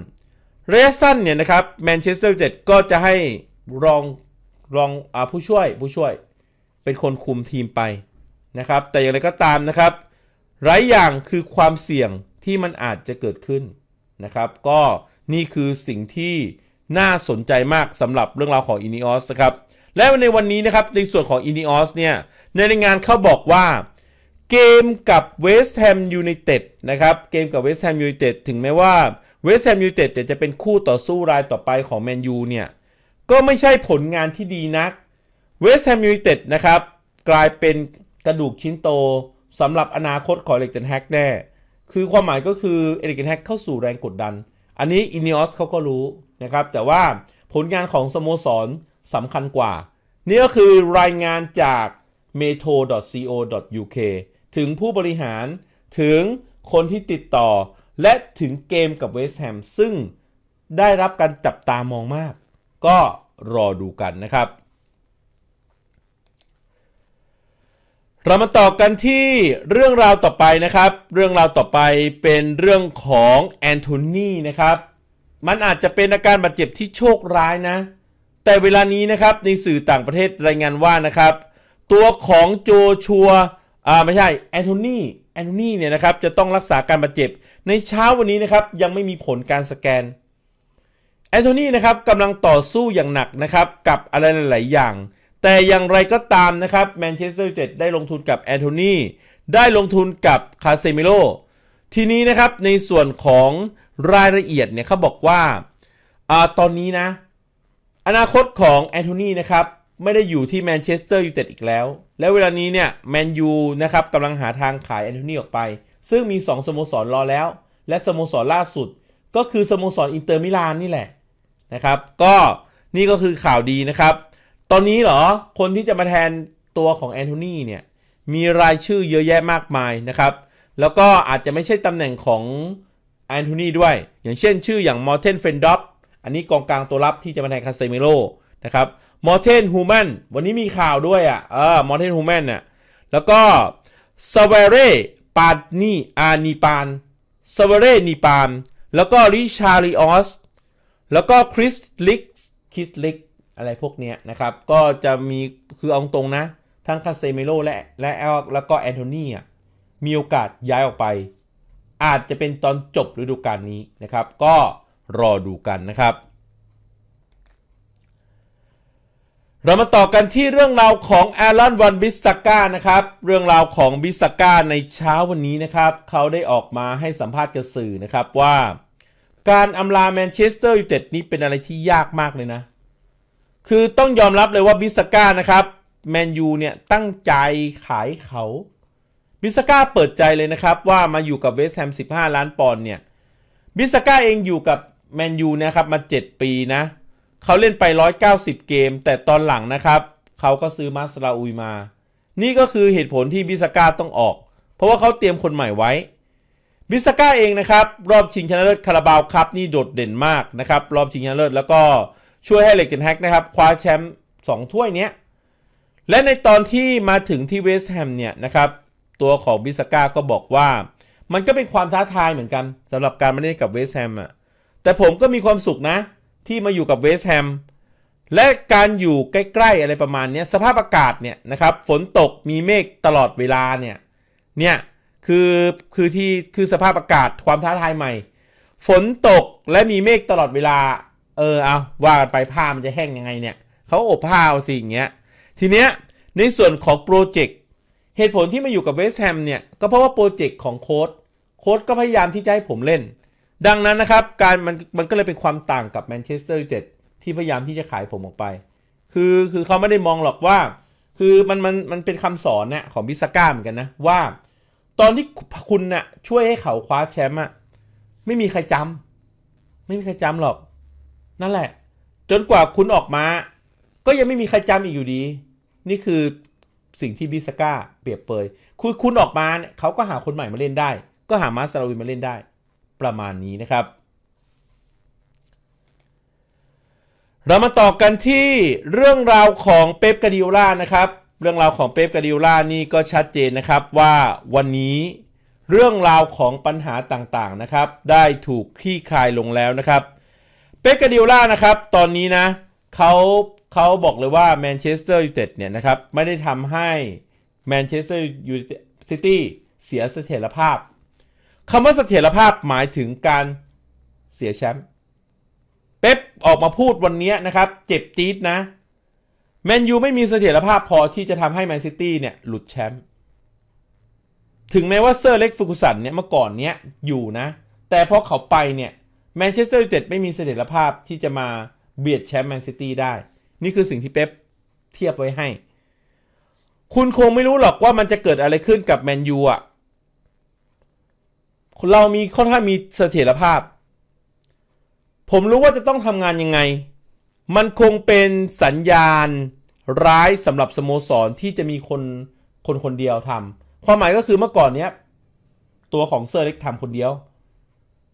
ระยะสั้นเนี่ยนะครับแมนเชสเตอร์นเต็ดก็จะให้รองรองอผู้ช่วยผู้ช่วยเป็นคนคุมทีมไปนะครับ แต่อย่างไรก็ตามนะครับหลายอย่างคือความเสี่ยงที่มันอาจจะเกิดขึ้นนะครับก็นี่คือสิ่งที่น่าสนใจมากสำหรับเรื่องราวของ i n นิอนะครับและในวันนี้นะครับในส่วนของ i n ออสเนี่ยในรายงานเขาบอกว่าเกมกับเวสต์แฮมยูไนเต็ดนะครับเกมกับเวสต์แฮมยูไนเต็ดถึงแม้ว่าเวสต์แฮมยูไนเต็ดจะเป็นคู่ต่อสู้รายต่อไปของแมนยูเนี่ยก็ไม่ใช่ผลงานที่ดีนักเวสต์แฮมยูไนเต็ดนะครับกลายเป็นกระดูกชิ้นโตสำหรับอนาคตของเอลิกเทนแฮกแน่ คือความหมายก็คือเอลิกเทนแฮกเข้าสู่แรงกดดัน อันนี้อินิออสเขาก็รู้นะครับ แต่ว่าผลงานของสโมสรสำคัญกว่า นี่ก็คือรายงานจาก metro.co.uk ถึงผู้บริหารถึงคนที่ติดต่อ และถึงเกมกับเวสแฮมซึ่งได้รับการจับตามองมากก็รอดูกันนะครับเรามาต่อกันที่เรื่องราวต่อไปนะครับ เรื่องราวต่อไปเป็นเรื่องของแอนโทนีนะครับ มันอาจจะเป็นอาการบาดเจ็บที่โชคร้ายนะ แต่เวลานี้นะครับในสื่อต่างประเทศรายงานว่านะครับตัวของโจชัวอ่าไม่ใช่แอนโทนีแอนโทนีเนี่ยนะครับจะต้องรักษาการบาดเจ็บในเช้าวันนี้นะครับยังไม่มีผลการสแกนแอนโทนีนะครับกำลังต่อสู้อย่างหนักนะครับกับอะไรหลายๆอย่างแต่อย่างไรก็ตามนะครับแมนเชสเตอร์ยูไนเต็ดได้ลงทุนกับแอนโทนีได้ลงทุนกับคาเซมิโลทีนี้นะครับในส่วนของรายละเอียดเนี่ยเขาบอกว่าอาตอนนี้นะ อนาคตของแอนโทนีนะครับ ไม่ได้อยู่ที่แมนเชสเตอร์ยูไนเต็ดอีกแล้ว และเวลานี้เนี่ยแมนยูนะครับกำลังหาทางขายแอนโทนีออกไป ซึ่งมี 2สโมสรรอแล้ว และสโมสรล่าสุด ก็คือสโมสรอินเตอร์มิลานนี่แหละนะครับ ก็นี่ก็คือข่าวดีนะครับตอนนี้เหรอ คนที่จะมาแทนตัวของแอนโทนีเนี่ย มีรายชื่อเยอะแยะมากมายนะครับ แล้วก็อาจจะไม่ใช่ตำแหน่งของแอนโทนีด้วย อย่างเช่นชื่ออย่างมอร์เทนเฟนด็อปอันนี้กองกลางตัวรับที่จะมาแทนคาเซมิโลนะครับ มอร์เทนฮูแมน วันนี้มีข่าวด้วยอ่ะเออมอร์เทนฮูแมนน่ะแล้วก็ซาเวเรปาดนีอานีปาน ซาเวเรนีปาน แล้วก็ริชาริออส แล้วก็คริสลิกคริสลิกอะไรพวกเนี้ยนะครับ ก็จะมีคือเอาตรงนะ ทั้งคาเซเมโรและและแลแล้วก็แอนโทนีอ่ะ มีโอกาสย้ายออกไป อาจจะเป็นตอนจบฤดูกาลนี้นะครับ ก็รอดูกันนะครับ เรามาต่อกันที่เรื่องราวของแอลันวันบิสก้านะครับ เรื่องราวของบิสก้าในเช้าวันนี้นะครับ เขาได้ออกมาให้สัมภาษณ์กับสื่อนะครับว่า การอำลาแมนเชสเตอร์ยูไนเต็ดนี้เป็นอะไรที่ยากมากเลยนะคือต้องยอมรับเลยว่าบิสก้านะครับแมนยูเนี่ย ตั้งใจขายเขาบิสก้าเปิดใจเลยนะครับ ว่ามาอยู่กับเวสแฮม15 ล้านปอนด์เนี่ยบิสก้าเองอยู่กับแมนยูนะครับ มา 7 ปีนะ เขาเล่นไป 190 เกม แต่ตอนหลังนะครับ เขาก็ซื้อมาสลาอุยมา นี่ก็คือเหตุผลที่บิสก้าต้องออก เพราะว่าเขาเตรียมคนใหม่ไว้บิสก้าเองนะครับ รอบชิงชนะเลิศคาราบาวครับนี่โดดเด่นมากนะครับรอบชิงชนะเลิศแล้วก็ช่วยให้เหล็กเจนแฮกนะครับคว้าแชมป์2ถ้วยนี้และในตอนที่มาถึงที่เวสแฮมเนี่ยนะครับตัวของบิสก้าก็บอกว่า มันก็เป็นความท้าทายเหมือนกันสำหรับการมาเล่นกับเวสแฮมอ่ะแต่ผมก็มีความสุขนะ ที่มาอยู่กับเวสแฮมและการอยู่ใกล้ๆอะไรประมาณนี้สภาพอากาศเนี่ยนะครับฝนตกมีเมฆตลอดเวลาเนี่ยเนี่ยคือคือที่คือสภาพอากาศความท้าทายใหม่ ฝนตกและมีเมฆตลอดเวลาเออเอาว่ากันไปผ้ามันจะแห้งยังไงเนี่ยเขาอบผ้าเอาสิอย่างเงี้ย ทีเนี้ย ในส่วนของโปรเจกต์เหตุผลที่มาอยู่กับเวสแฮมเนี่ยก็เพราะว่าโปรเจกต์ของโค้ดโค้ดก็พยายามที่จะให้ผมเล่น ดังนั้นนะครับการมันมันก็เลยเป็นความต่างกับแมนเชสเตอร์ยูไนเต็ดที่พยายามที่จะขายผมออกไป คือคือเขาไม่ได้มองหรอกว่า คือมันมันมันเป็นคำสอนเนี่ยของบิสก้าเหมือนกันนะว่า ตอนที่คุณเนะ่ยช่วยให้เขาคว้าแชมป์อะไม่มีใครจำ ไม่มีใครจำหรอกนั่นแหละจนกว่าคุณออกมาก็ยังไม่มีใครจำอีกอยู่ดี นี่คือสิ่งที่บิสก้าเปรียบเปย คุณคุณออกมาเนี่ยเขาก็หาคนใหม่มาเล่นได้ ก็หามาสซาลาวินมาเล่นได้ ประมาณนี้นะครับ เรามาต่อกันที่เรื่องราวของเป๊ปกาดิโอลานะครับ เรื่องราวของเป๊ปกาดิโอลานี่ก็ชัดเจนนะครับว่าวันนี้เรื่องราวของปัญหาต่างๆนะครับ ได้ถูกคลี่คลายลงแล้วนะครับเป๊กกาดิโอล่านะครับ ตอนนี้นะ เขาเขาบอกเลยว่าแมนเชสเตอร์ยูไนเต็ดเนี่ยนะครับ ไม่ได้ทำให้แมนเชสเตอร์ยูเตดซิตี้เสียเสถียรภาพ คำว่าเสถียรภาพหมายถึงการเสียแชมป์ เป๊ปออกมาพูดวันนี้นะครับเจ็บจี๊ดนะแมนยูไม่มีเสถียรภาพพอที่จะทำให้แมนซิตี้เนี่ยหลุดแชมป์ ถึงแม้ว่าเซอร์เล็กฟูกุสันเนี่ยเมื่อก่อนเนี้ยอยู่นะ แต่พอเขาไปเนี่ยแมนเชสเตอร์ยูไนเต็ดไม่มีเสถียรภาพที่จะมาเบียดแชมป์แมนซิตี้ได้ นี่คือสิ่งที่เป๊ปเทียบไว้ให้ คุณคงไม่รู้หรอกว่ามันจะเกิดอะไรขึ้นกับแมนยูอ่ะเรามีค่อนข้างมีเสถียรภาพ ผมรู้ว่าจะต้องทำงานยังไง มันคงเป็นสัญญาณร้ายสำหรับสโมสรที่จะมีคนคนคนเดียวทำ ความหมายก็คือเมื่อก่อนเนี้ยตัวของเซอร์เล็กทำคนเดียว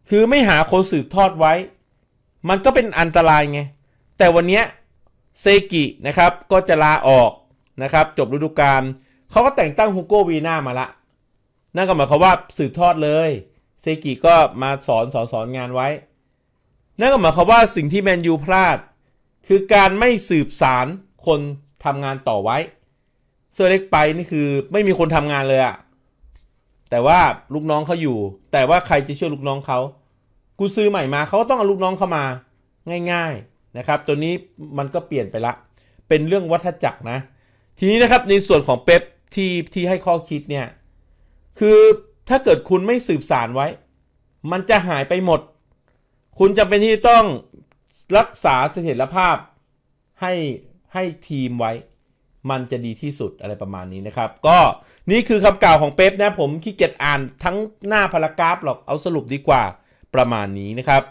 คือไม่หาคนสืบทอดไว้ มันก็เป็นอันตรายไงแต่วันนี้เซกินะครับก็จะลาออกนะครับจบฤดูกาลเขาก็แต่งตั้งฮูโกวีน่ามาละ นั่นก็หมายความว่าสืบทอดเลยเซกิก็มาสอนสอนสอนงานไว้นั่นก็หมายความว่าสิ่งที่แมนยูพลาด คือการไม่สืบสารคนทำงานต่อไว้เซอร์เล็กไปนี่คือไม่มีคนทำงานเลยอะแต่ว่าลูกน้องเขาอยู่ แต่ว่าใครจะช่วยลูกน้องเขากูซื้อใหม่มาเขาต้องเอาลูกน้องเข้ามา ง่าย ๆนะครับ ตัวนี้มันก็เปลี่ยนไปละเป็นเรื่องวัฏจักรนะ ทีนี้นะครับในส่วนของเป๊ปที่ที่ให้ข้อคิดเนี่ยคือถ้าเกิดคุณไม่สืบสารไว้ มันจะหายไปหมด คุณจะเป็นที่ต้องรักษาเสถียรภาพให้ให้ทีมไว้ มันจะดีที่สุดอะไรประมาณนี้นะครับ ก็นี่คือคำกล่าวของเป๊ปนะผมขี้เกียจอ่านทั้งหน้าพารากราฟหรอกเอาสรุปดีกว่าประมาณนี้นะครับ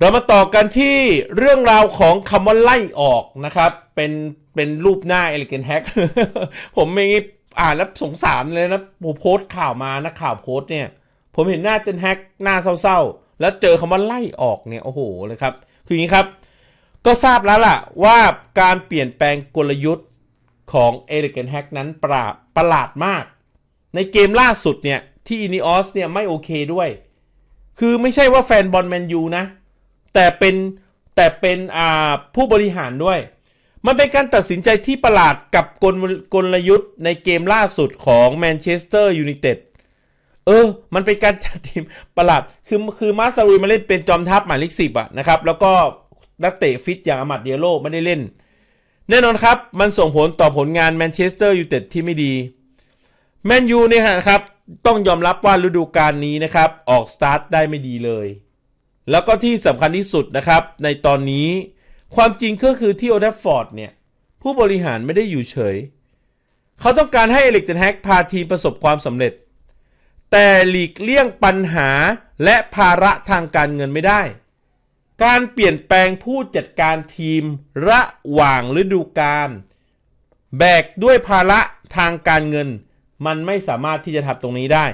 เรามาต่อกันที่เรื่องราวของคำว่าไล่ออกนะครับ เป็น เป็นรูปหน้าเอลิเกนแฮกผมไม่อ่านแล้วสงสารเลยนะผมโพสต์ข่าวมานะข่าวโพสต์เนี่ย ผมเห็นหน้าเจนแฮกหน้าเศร้าๆ แล้วเจอคำว่าไล่ออกเนี่ย โอ้โหเลยครับคืออย่างนี้ครับ ก็ทราบแล้วล่ะว่าการเปลี่ยนแปลงกลยุทธ์ของเอลิเกนแฮกนั้นประประหลาดมาก ในเกมล่าสุดเนี่ยที่อินิออสเนี่ยไม่โอเคด้วย คือไม่ใช่ว่าแฟนบอลแมนยูนะ แต่เป็นแต่เป็นอ่าผู้บริหารด้วย มันเป็นการตัดสินใจที่ประหลาดกับกลกลยุทธ์ในเกมล่าสุดของแมนเชสเตอร์ยูไนเต็ด เออ มันเป็นการจัดทีมประหลาด คือคือมาซาลีมาเล่นเป็นจอมทัพหมายเลขสิบอะนะครับ แล้วก็นักเตะฟิตอย่างอามัดเดียโลไม่ได้เล่น แน่นอนครับ มันส่งผลต่อผลงานแมนเชสเตอร์ยูไนเต็ดที่ไม่ดี แมนยูเนี่ยครับต้องยอมรับว่าฤดูกาลนี้นะครับ ออกสตาร์ทได้ไม่ดีเลย แล้วก็ที่สำคัญที่สุดนะครับ ในตอนนี้ความจริงก็คือที่โอเดฟฟอร์ดเนี่ย ผู้บริหารไม่ได้อยู่เฉย เขาต้องการให้เอลิกเทนแฮกพาทีมประสบความสำเร็จ แต่หลีกเลี่ยงปัญหาและภาระทางการเงินไม่ได้ การเปลี่ยนแปลงผู้จัดการทีม ระหว่างฤดูกาลแบกด้วยภาระทางการเงินมันไม่สามารถที่จะทำตรงนี้ได้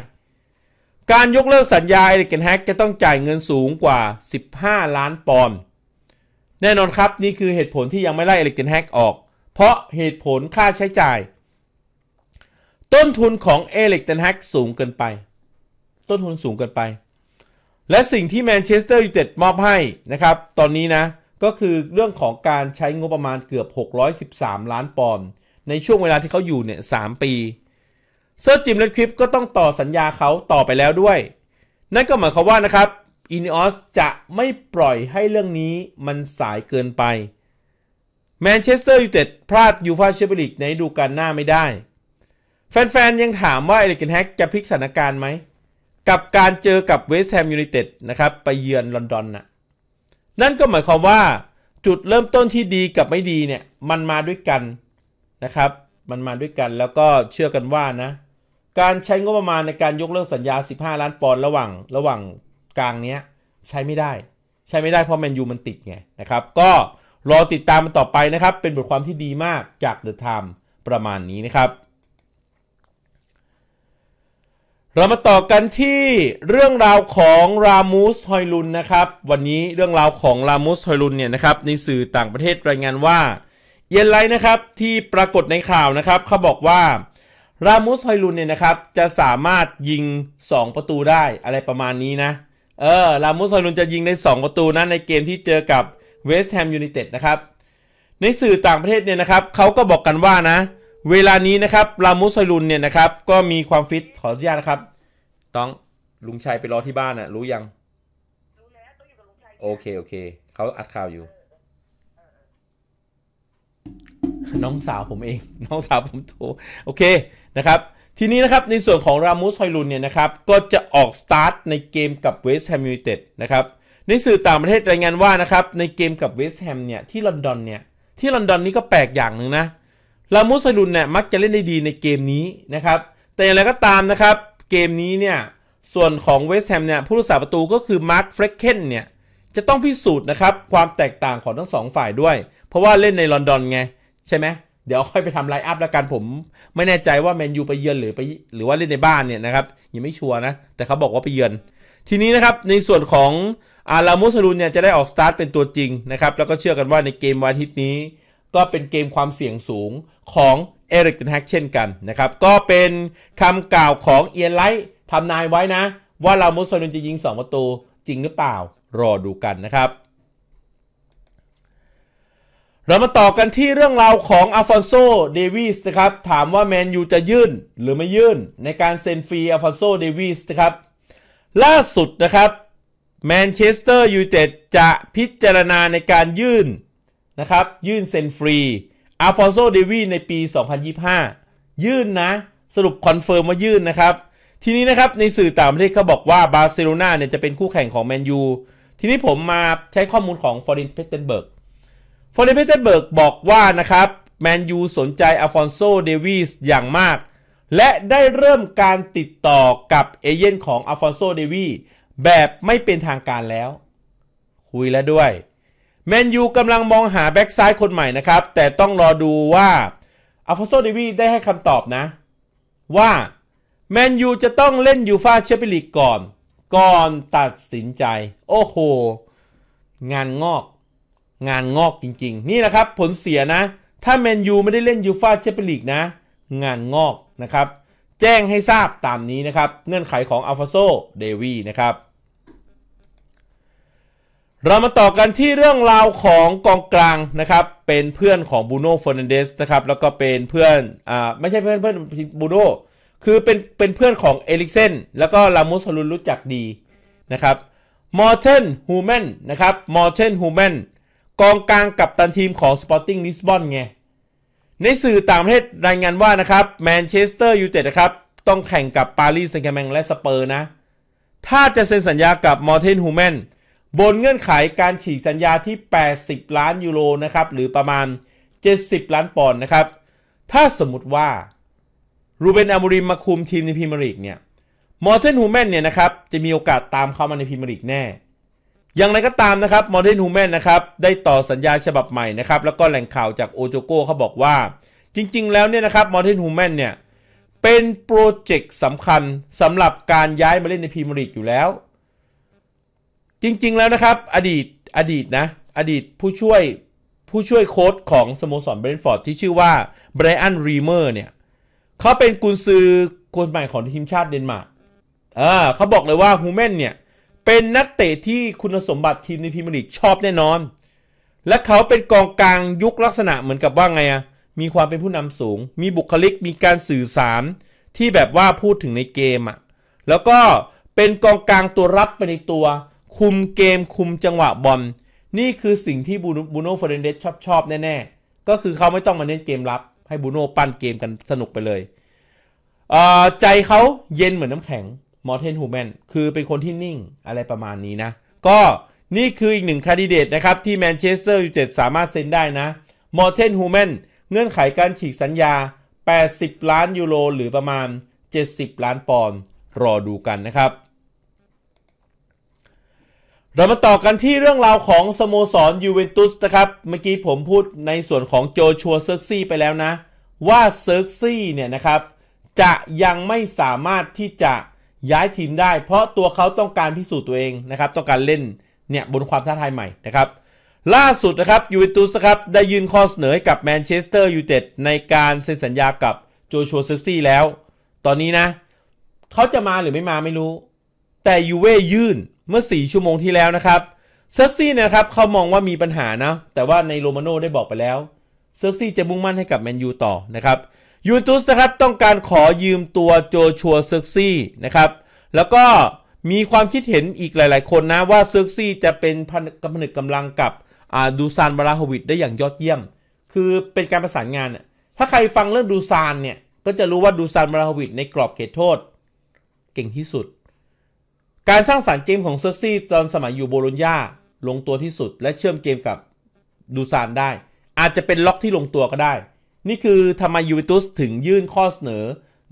การยกเลิกสัญญาเอริกเกนแฮกจะต้องจ่ายเงินสูงกว่า 15 ล้านปอนด์แน่นอนครับนี่คือเหตุผลที่ยังไม่ไล่เอริกเกนแฮกออก เพราะเหตุผลค่าใช้จ่าย ต้นทุนของเอริกเกนแฮกสูงเกินไป ต้นทุนสูงเกินไป และสิ่งที่แมนเชสเตอร์ยูไนเต็ดมอบให้นะครับ ตอนนี้นะ ก็คือเรื่องของการใช้งบประมาณเกือบ 613 ล้านปอนด์ในช่วงเวลาที่เขาอยู่เนี่ย3ปีเซอร์จิมเลดคลิปก็ต้องต่อสัญญาเขาต่อไปแล้วด้วย นั่นก็หมายความว่านะครับอินออสจะไม่ปล่อยให้เรื่องนี้มันสายเกินไปแมนเชสเตอร์ยูไนเต็ดพลาดยูฟาแชมเปี้ยนลีกในดูการหน้าไม่ได้ แฟนๆ ยังถามว่าเอลิกเนแฮกจะพลิกสถานการณ์ไหม กับการเจอกับเวสต์แฮมยูไนเต็ดนะครับ ไปเยือนลอนดอนน่ะ นั่นก็หมายความว่าจุดเริ่มต้นที่ดีกับไม่ดีเนี่ยมันมาด้วยกันนะครับ มันมาด้วยกันแล้วก็เชื่อกันว่านะการใช้งบประมาณในการยกเลิกสัญญา 15 ล้านปอนด์ระหว่างระหว่างกลางเนี้ยใช้ไม่ได้ใช้ไม่ได้เพราะแมนยูมันติดไงนะครับ ก็รอติดตามมันต่อไปนะครับ เป็นบทความที่ดีมากจากเดอะไทม์ประมาณนี้นะครับ เรามาต่อกันที่เรื่องราวของรามูสฮอยลุนนะครับวันนี้เรื่องราวของรามูสฮอยลุนเนี่ยนะครับในสื่อต่างประเทศรายงานว่า เยนไลนะครับที่ปรากฏในข่าวนะครับเขาบอกว่ารามุสฮอยลุนเนี่ยนะครับ จะสามารถยิง 2 ประตูได้อะไรประมาณนี้นะ เออรามุสฮอยลุนจะยิงใน 2 ประตูนะในเกมที่เจอกับเวสต์แฮมยูไนเต็ดนะครับ ในสื่อต่างประเทศเนี่ยนะครับ เขาก็บอกกันว่านะ เวลานี้นะครับ รามุสฮอยลุนเนี่ยนะครับ ก็มีความฟิต ขออนุญาตนะครับ ต้องลุงชัยไปรอที่บ้านนะรู้ยัง รู้ยังโอเคโอเคเขาอัดข่าวอยู่ น้องสาวผมเอง น้องสาวผมโทรโอเคนะครับทีนี้นะครับ ในส่วนของรามูสไฮลุนเนี่ยนะครับก็จะออกสตาร์ทในเกมกับเวสต์แฮมยูไนเต็ดนะครับในสื่อต่างประเทศรายงานว่านะครับในเกมกับเวสต์แฮมเนี่ยที่ลอนดอนเนี่ยที่ลอนดอนนี่ก็แปลกอย่างหนึ่งนะรามูสไฮลุนเนี่ยมักจะเล่นได้ดีในเกมนี้นะครับแต่อย่างไรก็ตามนะครับ เกมนี้เนี่ยส่วนของเวสต์แฮมเนี่ยผู้รักษาประตูก็คือมาร์ค เฟรคเคนเนี่ยจะต้องพิสูจน์นะครับความแตกต่างของทั้งสองฝ่ายด้วย เพราะว่าเล่นในลอนดอนไงใช่ไหมเดี๋ยวค่อยไปทำไลฟ์อัพแล้วกันผมไม่แน่ใจว่าแมนยูไปเยือนหรือไปหรือว่าเล่นในบ้านเนี่ยนะครับยังไม่ชัวร์นะ แต่เขาบอกว่าไปเยือน ทีนี้นะครับในส่วนของอารามุสลุนเนี่ยจะได้ออกสตาร์ทเป็นตัวจริงนะครับ แล้วก็เชื่อกันว่าในเกมวันอาทิตย์นี้ก็เป็นเกมความเสี่ยงสูงของเอริกเทนแฮกเช่นกันนะครับ ก็เป็นคำกล่าวของเอียนไลท์ทำนายไว้นะ ว่ารามุสลุนจะยิง2ประตูจริงหรือเปล่ารอดูกันนะครับเรามาต่อกันที่เรื่องราวของอัลฟอนโซเดวิสนะครับ ถามว่าแมนยูจะยื่นหรือไม่ยื่นในการเซ็นฟรีอัลฟอนโซเดวิสนะครับล่าสุดนะครับแมนเชสเตอร์ยูไนเต็ดจะพิจารณาในการยื่น นะครับ ยื่นเซ็นฟรีอัลฟอนโซเดวิสในปี 2025 ยื่นนะ สรุปคอนเฟิร์มว่ายื่นนะครับ ทีนี้นะครับ ในสื่อต่างประเทศเขาบอกว่าบาร์เซโลนาเนี่ยจะเป็นคู่แข่งของแมนยูทีนี้ผมมาใช้ข้อมูลของฟอร์ดินเพตเทนเบิร์กฟอร์เรนเพเทเบิร์กบอกว่า นะครับแมนยูสนใจอฟอนโซเดวิสอย่างมาก และได้เริ่มการติดต่อกับเอเจนต์ของอฟอนโซเดวีแบบไม่เป็นทางการแล้ว คุยแล้วด้วยแมนยูกำลังมองหาแบ็กซ้ายคนใหม่นะครับ แต่ต้องรอดูว่าอฟอนโซเดวีได้ให้คำตอบนะ ว่าแมนยูจะต้องเล่นยูฟาเชปิลีกก่อน ก่อนตัดสินใจโอ้โหงานงอกงานงอกจริงๆ นี่แหละครับผลเสียนะ ถ้าแมนยูไม่ได้เล่นยูฟาแชมเปี้ยนลีกนะ งานงอกนะครับ แจ้งให้ทราบตามนี้นะครับ เงื่อนไขของอัลฟาโซเดวีนะครับ เรามาต่อกันที่เรื่องราวของกองกลางนะครับ เป็นเพื่อนของบูโน่เฟอร์นันเดสนะครับ แล้วก็เป็นเพื่อน อ่า ไม่ใช่เพื่อนเพื่อนบูโน่คือเป็นเป็นเพื่อนของเอลิกเซนแล้วก็ลามุสฮารุนรู้จักดีนะครับ มอร์เทนฮูแมนนะครับ มอร์เทนฮูแมนกองกลางกับตันทีมของสปอร์ติ้งลิสบอนไง ในสื่อต่างประเทศรายงานว่านะครับแมนเชสเตอร์ยูไนเต็ดนะครับ ต้องแข่งกับ ปารีสแซงต์แมง และสเปอร์ นะ ถ้าจะเซ็นสัญญากับ มอร์เทนฮูแมนบนเงื่อนไขการฉีกสัญญาที่ 80 ล้าน ยูโรนะครับ หรือประมาณ 70 ล้านปอนด์นะครับ ถ้าสมมติว่า รูเบนอามูริมมาคุมทีมในพรีเมียร์ลีกเนี่ยมอร์เทนฮูแมนเนี่ยนะครับจะมีโอกาสตามเข้ามาในพรีเมียร์ลีกแน่อย่างไรก็ตามนะครับมอร์เทนฮูแมนนะครับ ได้ต่อสัญญาฉบับใหม่นะครับ แล้วก็แหล่งข่าวจากโอโจโก้เขาบอกว่า จริงๆแล้วเนี่ยนะครับมอร์เทนฮูแมนเนี่ยเป็นโปรเจกต์สำคัญสำหรับการย้ายมาเล่นในพรีเมียร์ลีกอยู่แล้ว จริงๆแล้วนะครับอดีตอดีตนะ อดีตผู้ช่วยผู้ช่วยโค้ชของสโมสรเบรนฟอร์ด ที่ชื่อว่าไบรอันรีเมอร์เนี่ยเขาเป็นกุนซือคนใหม่ของทีมชาติเดนมาร์กเขาบอกเลยว่าฮูแมนเนี่ยเป็นนักเตะที่คุณสมบัติทีมในพรีเมียร์ลีกชอบแน่นอน และเขาเป็นกองกลางยุคลักษณะเหมือนกับว่าไงอะมีความเป็นผู้นำสูง มีบุคลิก มีการสื่อสารที่แบบว่าพูดถึงในเกมอะแล้วก็เป็นกองกลางตัวรับไปในตัว คุมเกม คุมจังหวะบอล นี่คือสิ่งที่บูโน่เฟรนเดสชอบชอบแน่ๆ ก็คือเขาไม่ต้องมาเน้นเกมรับ ให้บูโน่ปั้นเกมกันสนุกไปเลยใจเขาเย็นเหมือนน้ำแข็งมอร์เทนฮูแมนคือเป็นคนที่นิ่งอะไรประมาณนี้นะ ก็นี่คืออีกหนึ่งคดีเดตนะครับที่แมนเชสเตอร์ยูไนเต็ดสามารถเซ็นได้นะมอร์เทนฮูแมนเงื่อนไขการฉีกสัญญา 80 ล้านยูโรหรือประมาณ 70 ล้านปอนด์รอดูกันนะครับ เรามาต่อกันที่เรื่องราวของสโมสรยูเวนตุสนะครับ เมื่อกี้ผมพูดในส่วนของโจชัวเซิร์ซี่ไปแล้วนะ ว่าเซิร์ซี่เนี่ยนะครับจะยังไม่สามารถที่จะย้ายทีมได้เพราะตัวเขาต้องการพิสูจน์ตัวเองนะครับ ต้องการเล่นเนี่ยบนความท้าทายใหม่นะครับ ล่าสุดนะครับยูเวนตุสครับได้ยื่นข้อเสนอให้กับแมนเชสเตอร์ยูไนเต็ดในการเซ็นสัญญากับโจชัวซึกซี่แล้ว ตอนนี้นะเขาจะมาหรือไม่มาไม่รู้ แต่ยูเว่ยื่นเมื่อ4 ชั่วโมงที่แล้วนะครับเซึร์กซี่นะครับเขามองว่ามีปัญหานะแต่ว่าในโรมาโน่ได้บอกไปแล้วเซึร์กซี่จะมุ่งมั่นให้กับแมนยูต่อนะครับยูนตุสนะครับ ต้องการขอยืมตัว โจชัวเซอร์ซี่นะครับ แล้วก็มีความคิดเห็นอีกหลายๆ คนนะว่าเซอร์ซี่จะเป็นกำนึกกำลังกับดูซานบราฮวิตได้อย่างยอดเยี่ยม คือเป็นการประสานงาน ถ้าใครฟังเรื่องดูซานเนี่ย ก็จะรู้ว่าดูซานบราฮวิตในกรอบเขตโทษ เก่งที่สุด การสร้างสารรค์เกมของเซอร์ซี่ตอนสมัยอยู่โบโลญญาลงตัวที่สุดและเชื่อมเกมกับดูซานได้ อาจจะเป็นล็อกที่ลงตัวก็ได้นี่คือทำไมยูเวนตุสถึงยื่นข้อเสนอ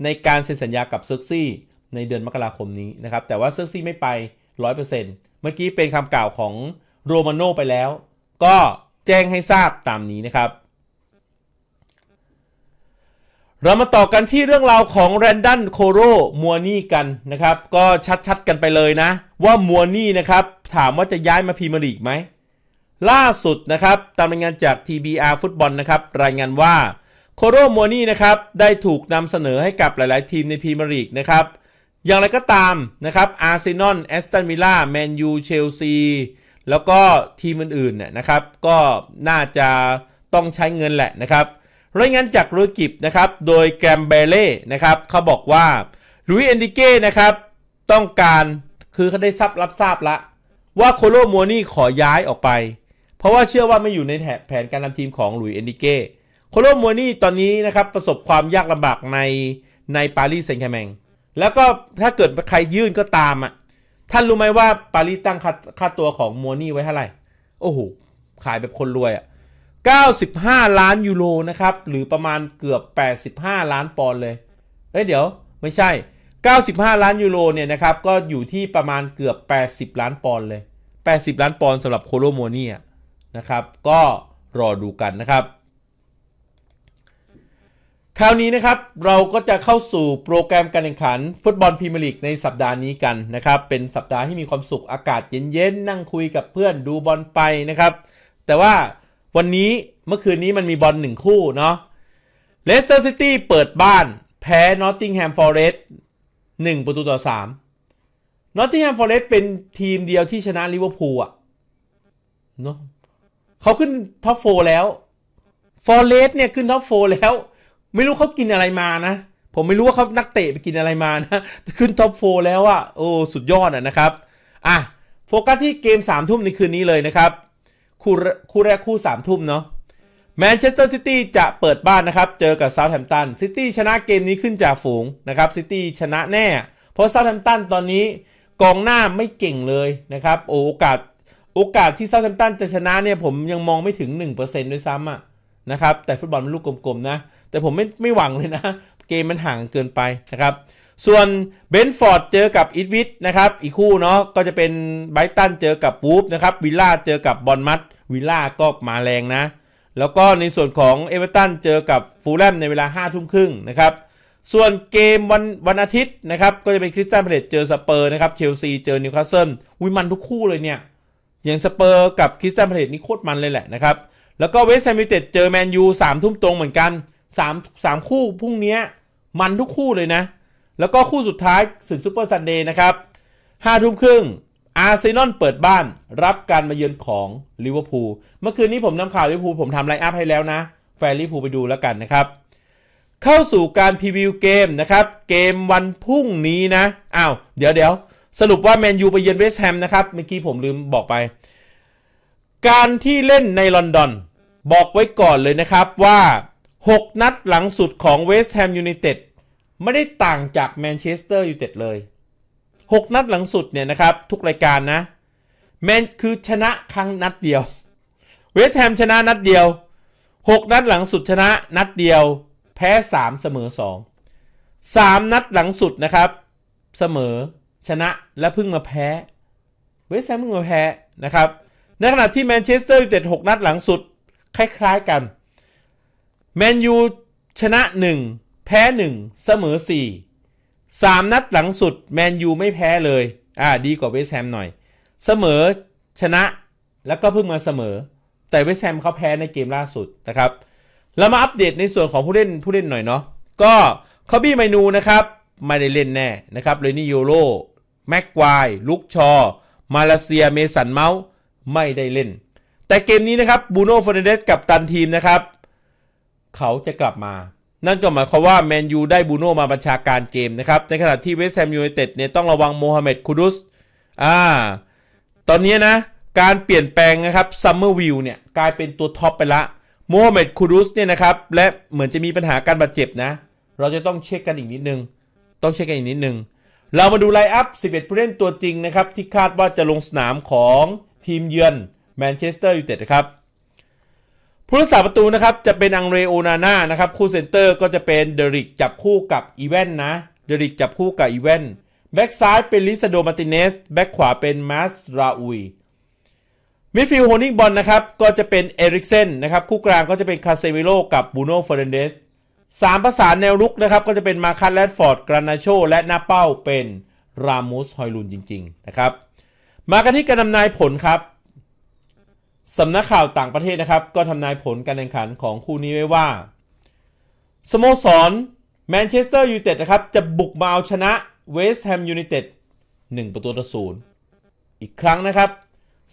ในการเซ็นสัญญากับเซอร์ซี่ ในเดือนมกราคมนี้นะครับ แต่ว่าเซอร์ซี่ไม่ไป 100%เมื่อกี้เป็นคำกล่าวของโรมาโนไปแล้ว ก็แจ้งให้ทราบตามนี้นะครับ เรามาต่อกันที่เรื่องราวของแรนดันโคโรมัวนี่กันนะครับ ก็ชัดๆกันไปเลยนะ ว่ามัวนี่นะครับ ถามว่าจะย้ายมาพรีเมียร์ลีกไหม ล่าสุดนะครับ ตามรายงานจาก TBR ฟุตบอลนะครับรายงานว่าโคโรมัวนี่ นะครับ ได้ถูกนำเสนอให้กับหลายๆทีมในพรีเมียร์ลีกนะครับ อย่างไรก็ตาม นะครับ อาร์เซนอลแอสตันวิลล่าแมนยูเชลซี แล้วก็ทีมอื่นๆเนี่ยนะครับ ก็น่าจะต้องใช้เงินแหละนะครับรายงานจากรูกิบนะครับ โดยแกรมเบเล่นะครับ เขาบอกว่าลุยเอนดิเก้นะครับ ต้องการคือเขาได้ทราบรับทราบละว่าโคโลมัวนี่ ขอย้ายออกไป เพราะว่าเชื่อว่าไม่อยู่ในแผนการนำทีมของลุยเอนดิเก้โคโลมัวนี่ตอนนี้นะครับ ประสบความยากลำบากในในปารีสเซงต์แค์แมงแล้วก็ถ้าเกิดใครยื่นก็ตามอ่ะท่านรู้ไหมว่าปารีสตั้งค่าค่าตัวของมัวนี่ไว้เท่าไหร่ โอ้โห ขายแบบคนรวยอ่ะ95 ล้านยูโรนะครับ หรือประมาณเกือบ 85 ล้านปอนด์เลยเฮ้ยเดี๋ยวไม่ใช่ 95 ล้านยูโรเนี่ยนะครับ ก็อยู่ที่ประมาณเกือบ 80 ล้านปอนด์เลย 80 ล้านปอนด์สำหรับโคโลโมเนียนะครับ ก็รอดูกันนะครับคราวนี้นะครับ เราก็จะเข้าสู่โปรแกรมการแข่งขัน ฟุตบอลพรีเมียร์ลีกในสัปดาห์นี้กันนะครับ เป็นสัปดาห์ที่มีความสุขอากาศเย็นๆ นั่งคุยกับเพื่อนดูบอลไปนะครับ แต่ว่าวันนี้เมื่อคืนนี้มันมีบอลหนึ่งคู่เนาะเลสเตอร์ซิตี้เปิดบ้านแพ้นอตติงแฮมฟอร์เรสต์หนึ่งประตูต่อสามนอตติงแฮมฟอร์เรสต์เป็นทีมเดียวที่ชนะลิเวอร์พูลอะเนาะเขาขึ้นท็อปโฟแล้วฟอร์เรสต์เนี่ยขึ้นท็อปโฟแล้วไม่รู้เขากินอะไรมานะ ผมไม่รู้ว่าเขานักเตะไปกินอะไรมานะขึ้นท็อปโฟแล้วอะโอ้ สุดยอดอะนะครับอ่ะโฟกัสที่เกม3ามทุ่มในคืนนี้เลยนะครับ คู่คู่แรกคู่3ามทุ่มเนาะแมนเชสเตอร์ซิตี้จะเปิดบ้านนะครับ เจอกับเซาท์แฮมป์ตัน ซิตี้ชนะเกมนี้ขึ้นจากฝูงนะครับ ซิตี้ชนะแน่ เพราะเซาท์แฮมป์ตันตอนนี้กองหน้าไม่เก่งเลยนะครับ โอกาสโอกาสที่เซาท์แฮมป์ตันจะชนะเนี่ยผมยังมองไม่ถึง1%ด้วยซ้ำอะนะครับ แต่ฟุตบอลมันลูกกลมๆนะแต่ผมไม่ไม่หวังเลยนะ เกมมันห่างเกินไปนะครับ ส่วนเบนฟอร์ดเจอกับอิตวิทนะครับ อีกคู่เนาะก็จะเป็นไบตันเจอกับวูฟนะครับวิลล่าเจอกับบอลมัตวิลล่าก็มาแรงนะ แล้วก็ในส่วนของเอเวอเรตันเจอกับฟูลแลมในเวลา5้าทุ่มครึ่งนะครับ ส่วนเกมวันวันอาทิตย์นะครับ ก็จะเป็นคริสตันพเลตเจอสเปอร์นะครับเชลซีเจอนิวคาสเซิลวิมันทุกคู่เลยเนี่ย อย่างสเปอร์กับคริสตันพเลตนี่โคตรมันเลยแหละนะครับแล้วก็เวสต์แฮมยูเต็ดเจอแมนยูสามทุ่มตรงเหมือนกันสามสามคู่พรุ่งนี้มันทุกคู่เลยนะ แล้วก็คู่สุดท้ายศึกซูเปอร์ซันเดย์นะครับห้าทุ่มครึ่งอาร์เซนอลเปิดบ้านรับการมาเยือนของลิเวอร์พูลเมื่อคืนนี้ผมนำข่าวลิเวอร์พูลผมทำไลน์อัพให้แล้วนะ แฟนลิเวอร์พูลไปดูแล้วกันนะครับ เข้าสู่การพรีวิวเกมนะครับ เกมวันพรุ่งนี้นะ อ้าว เดี๋ยวเดี๋ยว สรุปว่าแมนยูไปเยือนเวสต์แฮมนะครับ เมื่อกี้ผมลืมบอกไป การที่เล่นในลอนดอนบอกไว้ก่อนเลยนะครับว่า6 นัดหลังสุดของเวสต์แฮมยูไนเต็ดไม่ได้ต่างจากแมนเชสเตอร์ยูไนเต็ดเลย 6 นัดหลังสุดเนี่ยนะครับ ทุกรายการนะแมนคือชนะครั้งนัดเดียวเวสต์แฮมชนะนัดเดียว 6 นัดหลังสุดชนะนัดเดียว แพ้ 3 เสมอ 2 3 นัดหลังสุดนะครับ เสมอ ชนะและเพิ่งมาแพ้เวสต์แฮมเพิ่งมาแพ้นะครับ ในขณะที่แมนเชสเตอร์ยูไนเต็ด6นัดหลังสุดคล้าย ๆกันแมนยู ชนะ 1 แพ้ 1 เสมอ 4 3 นัดหลังสุดแมนยูไม่แพ้เลย อ่าดีกว่าเวสแฮมหน่อย เสมอชนะ แล้วก็เพิ่งมาเสมอ แต่เวสแฮมเขาแพ้ในเกมล่าสุดนะครับเรามาอัปเดตในส่วนของผู้เล่นผู้เล่นหน่อยเนาะก็คอบี้ไมนูนะครับไม่ได้เล่นแน่นะครับเลยนี่โยโรแม็กควายลุกชอมาเลเซียเมสันเมาส์ ไม่ได้เล่น แต่เกมนี้นะครับบูโน่ฟอนเดสกับตันทีมนะครับเขาจะกลับมา นั่นก็หมายความว่าแมนยูได้บูโน่มาบัญชาการเกมนะครับ ในขณะที่เวสต์แฮมยูไนเต็ดเนี่ยต้องระวังโมฮัมเหม็ดคูดุสอ่า ตอนนี้นะ การเปลี่ยนแปลงนะครับซัมเมอร์วิวเนี่ย กลายเป็นตัวท็อปไปละ โมฮัมเหม็ดคูดุสเนี่ยนะครับ และเหมือนจะมีปัญหาการบาดเจ็บนะ เราจะต้องเช็คกันอีกนิดนึง ต้องเช็คกันอีกนิดนึง เรามาดูไลน์อัพ 11 ผู้เล่นตัวจริงนะครับที่คาดว่าจะลงสนามของทีมเยือนแมนเชสเตอร์ยูไนเต็ดครับผู้รักษาประตูนะครับ จะเป็นอังเรโอนาน่านะครับ คู่เซนเตอร์ก็จะเป็นเดริกจับคู่กับอีเวนนะเดริกจับคู่กับอีเวนแบ็กซ้ายเป็นลิซาโดมาติเนส แบ็กขวาเป็นมาสราอุยมิดฟิลด์โฮนิ่งบอลนะครับ ก็จะเป็นเอริกเซนนะครับ คู่กลางก็จะเป็นคาเซวิโลกับบูโน่เฟรนเดสสามประสานแนวรุกนะครับ ก็จะเป็นมาคัสแลดฟอร์ดกรานาโชและนาเป้าเป็นรามูสฮอยลุนจริง ๆ นะครับ มากันที่การนำนายผลครับสำนักข่าวต่างประเทศนะครับ ก็ทำนายผลการแข่งขันของคู่นี้ไว้ว่าสโมสรแมนเชสเตอร์ยูไนเต็ดนะครับ จะบุกมาเอาชนะเวสต์แฮมยูไนเต็ด1ประตูต่อศูนย์อีกครั้งนะครับ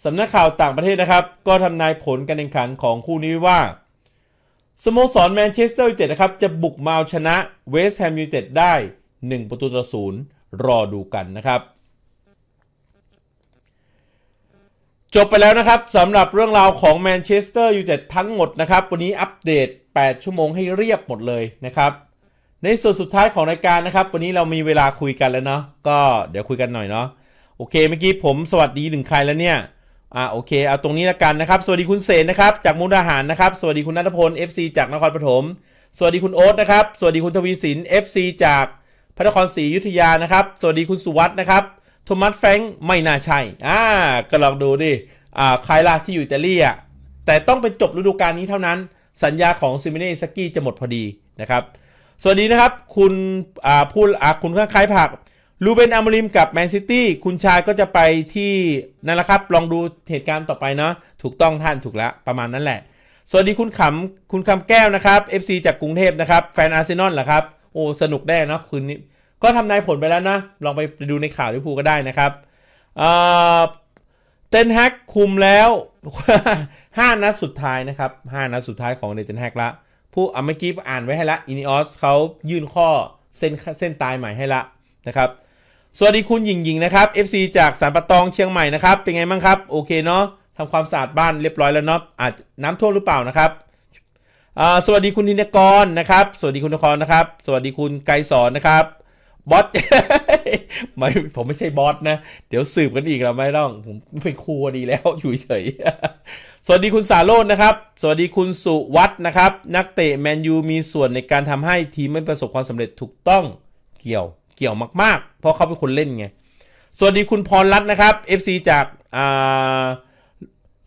สำนักข่าวต่างประเทศนะครับ ก็ทำนายผลการแข่งขันของคู่นี้ไว่าสโมสรแมนเชสเตอร์ยูไนเต็ดนะครับจะบุกมาเอาชนะเวสต์แฮมยูไนเต็ดได้1ประตูต่อศูนย์รอดูกันนะครับจบไปแล้วนะครับสำหรับเรื่องราวของแมนเชสเตอร์ยูไนเต็ดทั้งหมดนะครับวันนี้อัปเดต 8 ชั่วโมงให้เรียบหมดเลยนะครับ ในส่วนสุดท้ายของรายการนะครับวันนี้เรามีเวลาคุยกันแล้วเนาะก็เดี๋ยวคุยกันหน่อยเนาะโอเค เมื่อกี้ผมสวัสดีหนึ่งใครแล้วเนี่ยอ่าโอเคเอาตรงนี้ละกันนะครับสวัสดีคุณเสนนะครับ จากมุกดาหารนะครับสวัสดีคุณนัทพล FC จากนครปฐมสวัสดีคุณโอ๊ตนะครับสวัสดีคุณทวีสิน FC จากพระนครศรีอยุธยานะครับสวัสดีคุณสุวัสด์นะครับโทมัสแฟงไม่น่าใช่ อ่าก็ลองดูดิ อ่าใครล่ะที่อยู่อิตาลีอ่ะแต่ต้องเป็นจบฤดูกาลนี้เท่านั้น สัญญาของซิมิเนสกี้จะหมดพอดีนะครับ สวัสดีนะครับ คุณ อ่า พูดอ่าคุณข้างคล้ายผัก ลูเบนอามาริมกับแมนซิตี้ คุณชายก็จะไปที่นั่นแหละครับ ลองดูเหตุการณ์ต่อไปเนาะถูกต้องท่านถูกแล้ว ประมาณนั้นแหละ สวัสดีคุณขำ คุณคำแก้วนะครับ FC จากกรุงเทพนะครับ แฟนอาร์เซนอลเหรอครับ โอ้ สนุกแน่เนาะ คืนนี้ก็ทำนายผลไปแล้วนะ ลองไปดูในข่าวที่พูก็ได้นะครับ เตนแฮกคุมแล้ว5 นัดสุดท้ายนะครับ5นัดสุดท้ายของเตนแฮกละ ผู้อเมื่อกี้อ่านไว้ให้ละ อินิออสเขายื่นข้อเส้นเส้นตายใหม่ให้ละนะครับ สวัสดีคุณหญิงหญิงนะครับ FC จากสารปะตองเชียงใหม่นะครับ เป็นไงบ้างครับ โอเคเนาะทำความสะอาดบ้านเรียบร้อยแล้วเนาะอาจน้ำท่วมหรือเปล่านะครับ สวัสดีคุณธินกรนะครับ สวัสดีคุณนครนะครับ สวัสดีคุณไกรสอนนะครับบอสไม่ผมไม่ใช่บอสนะ เดี๋ยวสืบกันอีกเราไม่ต้องผมเป็นครูดีแล้วอยู่เฉย สวัสดีคุณสาโรจน์นะครับ สวัสดีคุณสุวัฒนะครับ นักเตะแมนยู มีส่วนในการทำให้ทีมไม่ประสบความสำเร็จถูกต้องเกี่ยวเกี่ยวมาก ๆ เพราะเขาเป็นคนเล่นไง สวัสดีคุณพรรัตน์นะครับ FC จาก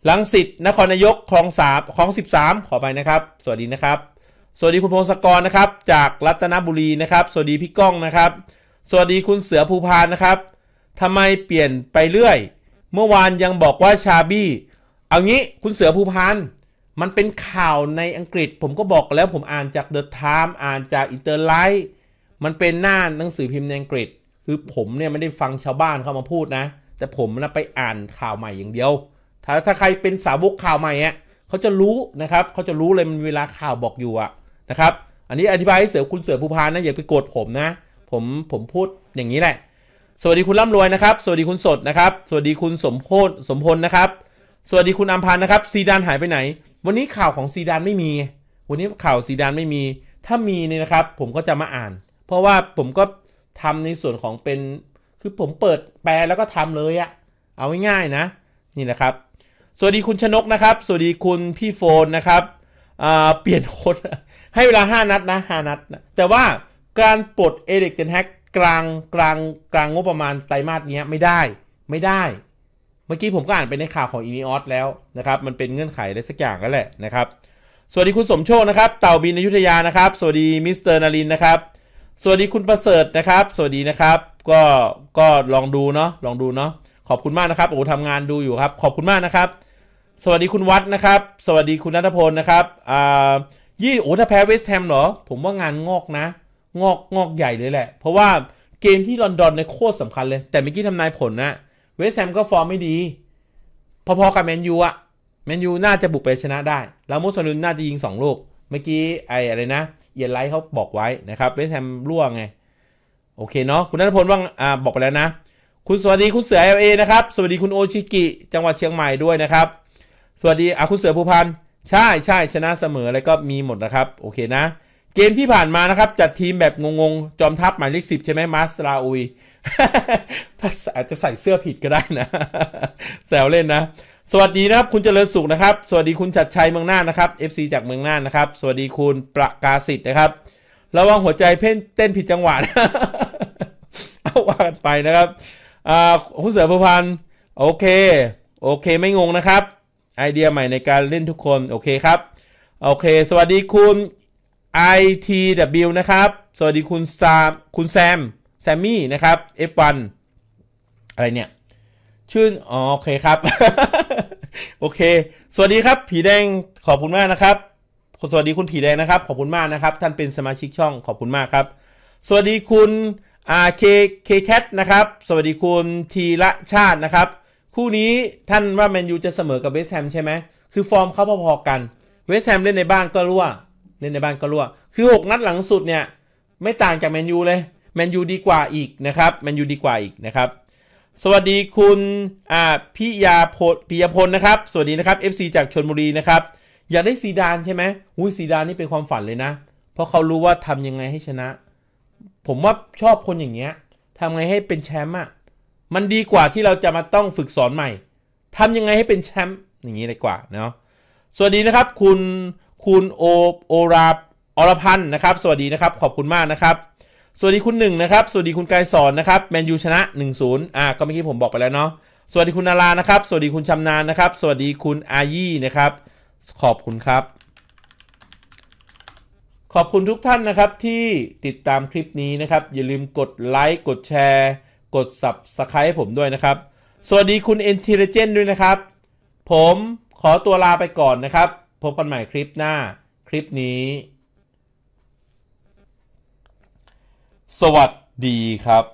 ลังสิตนครนายกคลองสาบคลองสสิบามขอไปนะครับ สวัสดีนะครับสวัสดีคุณพงศกรนะครับจากรัตนบุรีนะครับ สวัสดีพี่ก้องนะครับ สวัสดีคุณเสือภูพานนะครับทำไมเปลี่ยนไปเรื่อยเมื่อวานยังบอกว่าชาบี้ เอางี้คุณเสือภูพานมันเป็นข่าวในอังกฤษ ผมก็บอกแล้วผมอ่านจากเดอะไทม์อ่านจากอินเตอร์ไลท์มันเป็นหน้าหนังสือพิมพ์ในอังกฤษ คือผมเนี่ยไม่ได้ฟังชาวบ้านเข้ามาพูดนะแต่ผมนะไปอ่านข่าวใหม่อย่างเดียวถ้าถ้าใครเป็นสาวกข่าวใหม่่เขาจะรู้นะครับเขาจะรู้เลยมันเวลาข่าวบอกอยู่อ่ะนะครับ อันนี้อธิบายให้เสือคุณเสือภูพานนะอย่าไปโกรธผมนะผมผมพูดอย่างนี้แหละ สวัสดีคุณร่ำรวยนะครับสวัสดีคุณสดนะครับ สวัสดีคุณสมโพศสมพลนะครับ สวัสดีคุณอัมพันนะครับซีดานหายไปไหน วันนี้ข่าวของซีดานไม่มี วันนี้ข่าวซีดานไม่มี ถ้ามีเนี่ยนะครับ ผมก็จะมาอ่าน เพราะว่าผมก็ทำในส่วนของเป็นคือผมเปิดแปลแล้วก็ทำเลยอะเอาง่ายๆนะ นี่นะครับ สวัสดีคุณชนกนะครับ สวัสดีคุณพี่โฟนนะครับเปลี่ยนโค้ดให้เวลา 5 นัดนะ 5 นัดนะแต่ว่าการปลดเอริกเทนแฮกกลางกลางกลางงบประมาณไตรมาสนี้ไม่ได้ไม่ได้ เมื่อกี้ผมก็อ่านไปในข่าวของอีนิออสแล้วนะครับ มันเป็นเงื่อนไขอะไรสักอย่างก็แหละนะครับ สวัสดีคุณสมโชคนะครับ เต่าบินอยุธยานะครับ สวัสดีมิสเตอร์นารินนะครับ สวัสดีคุณประเสริฐนะครับ สวัสดีนะครับ ก็ก็ลองดูเนาะลองดูเนาะขอบคุณมากนะครับโอ้ทำงานดูอยู่ครับขอบคุณมากนะครับ สวัสดีคุณวัดนะครับ สวัสดีคุณนัทพลนะครับอ่ายี่โอ้ถ้าแพ้เวสต์แฮมเหรอ ผมว่างานงอกนะ งอกงอกใหญ่เลยแหละ เพราะว่าเกมที่ลอนดอนในโคตรสำคัญเลย แต่เมื่อกี้ทำนายผลนะ เวสต์แฮมก็ฟอร์มไม่ดี พอๆกับแมนยูอะแมนยูน่าจะบุกไปชนะได้ แล้วมุสลิมน่าจะยิง 2 ลูก เมื่อกี้ไอ้อะไรนะ เยนไลท์เขาบอกไว้นะครับ เวสต์แฮมร่วงไง โอเคเนาะ คุณนัทพลว่างอ่าบอกไปแล้วนะคุณสวัสดีคุณเสือเอเอนะครับสวัสดีคุณโอชิกิ จังหวัดเชียงใหม่ด้วยนะครับสวัสดีอ่ะคุณเสือภูพันธ์ใช่ใช่ชนะเสมออะไรก็มีหมดนะครับโอเคนะเกมที่ผ่านมานะครับจัดทีมแบบงงๆจอมทัพหมายเลขสิบใช่ไหมมาสลาอุย ถ้าอาจจะใส่เสื้อผิดก็ได้นะแซวเล่นนะสวัสดีนะครับ คุณเจริญสุขนะครับ สวัสดีคุณชัดชัยเมืองน่านนะครับ FC จากเมืองน่านนะครับ สวัสดีคุณประกาศิธิ์นะครับระวังหัวใจเพ่นเต้นผิดจังหวะนะเอาว่ากันไปนะครับคุณเสือพพัน โอเค โอเค ไม่งงนะครับไอเดียใหม่ในการเล่นทุกคน โอเคครับ โอเค สวัสดีคุณ ITW นะครับ สวัสดีคุณซามคุณแซมแซมมี่นะครับ F1 อะไรเนี่ย ชื่นอ๋อโอเคครับ โอเค สวัสดีครับ ผีแดงขอบคุณมากนะครับ สวัสดีคุณผีแดงนะครับ ขอบคุณมากนะครับ ท่านเป็นสมาชิกช่องขอบคุณมากครับ สวัสดีคุณอาเคเคแคทนะครับ สวัสดีคุณทีละชาตินะครับคู่นี้ท่านว่าแมนยูจะเสมอกับเวสแฮมใช่ไหม คือฟอร์มเขาพอๆกัน เวสแฮมเล่นในบ้านก็รั่ว เล่นในบ้านก็รั่ว คือ 6 นัดหลังสุดเนี่ย ไม่ต่างจากแมนยูเลย แมนยูดีกว่าอีกนะครับ แมนยูดีกว่าอีกนะครับ สวัสดีคุณอ่าพิยาพลพิยาพลนะครับ สวัสดีนะครับ FC จากชนบุรีนะครับ อยากได้ซีดานใช่ไหมอุ้ยซีดานนี่เป็นความฝันเลยนะ เพราะเขารู้ว่าทำยังไงให้ชนะ ผมว่าชอบคนอย่างเงี้ยทำไงให้เป็นแชมป์อะมันดีกว่าที่เราจะมาต้องฝึกสอนใหม่ ทำยังไงให้เป็นแชมป์อย่างนี้ดีกว่าเนาะ สวัสดีนะครับคุณคุณโอโอราอรพันธ์นะครับสวัสดีนะครับ ขอบคุณมากนะครับ สวัสดีคุณหนึ่งนะครับสวัสดีคุณกายสอนนะครับแมนยูชนะ1-0อ่าก็เมื่อกี้ผมบอกไปแล้วเนาะสวัสดีคุณนารานะครับสวัสดีคุณชำนาญนะครับสวัสดีคุณอายี่นะครับขอบคุณครับ ขอบคุณทุกท่านนะครับที่ติดตามคลิปนี้นะครับ อย่าลืมกดไลค์กดแชร์กด Subscribe ให้ผมด้วยนะครับ สวัสดีคุณ Intelligent ด้วยนะครับ ผมขอตัวลาไปก่อนนะครับ พบกันใหม่คลิปหน้า คลิปนี้ สวัสดีครับ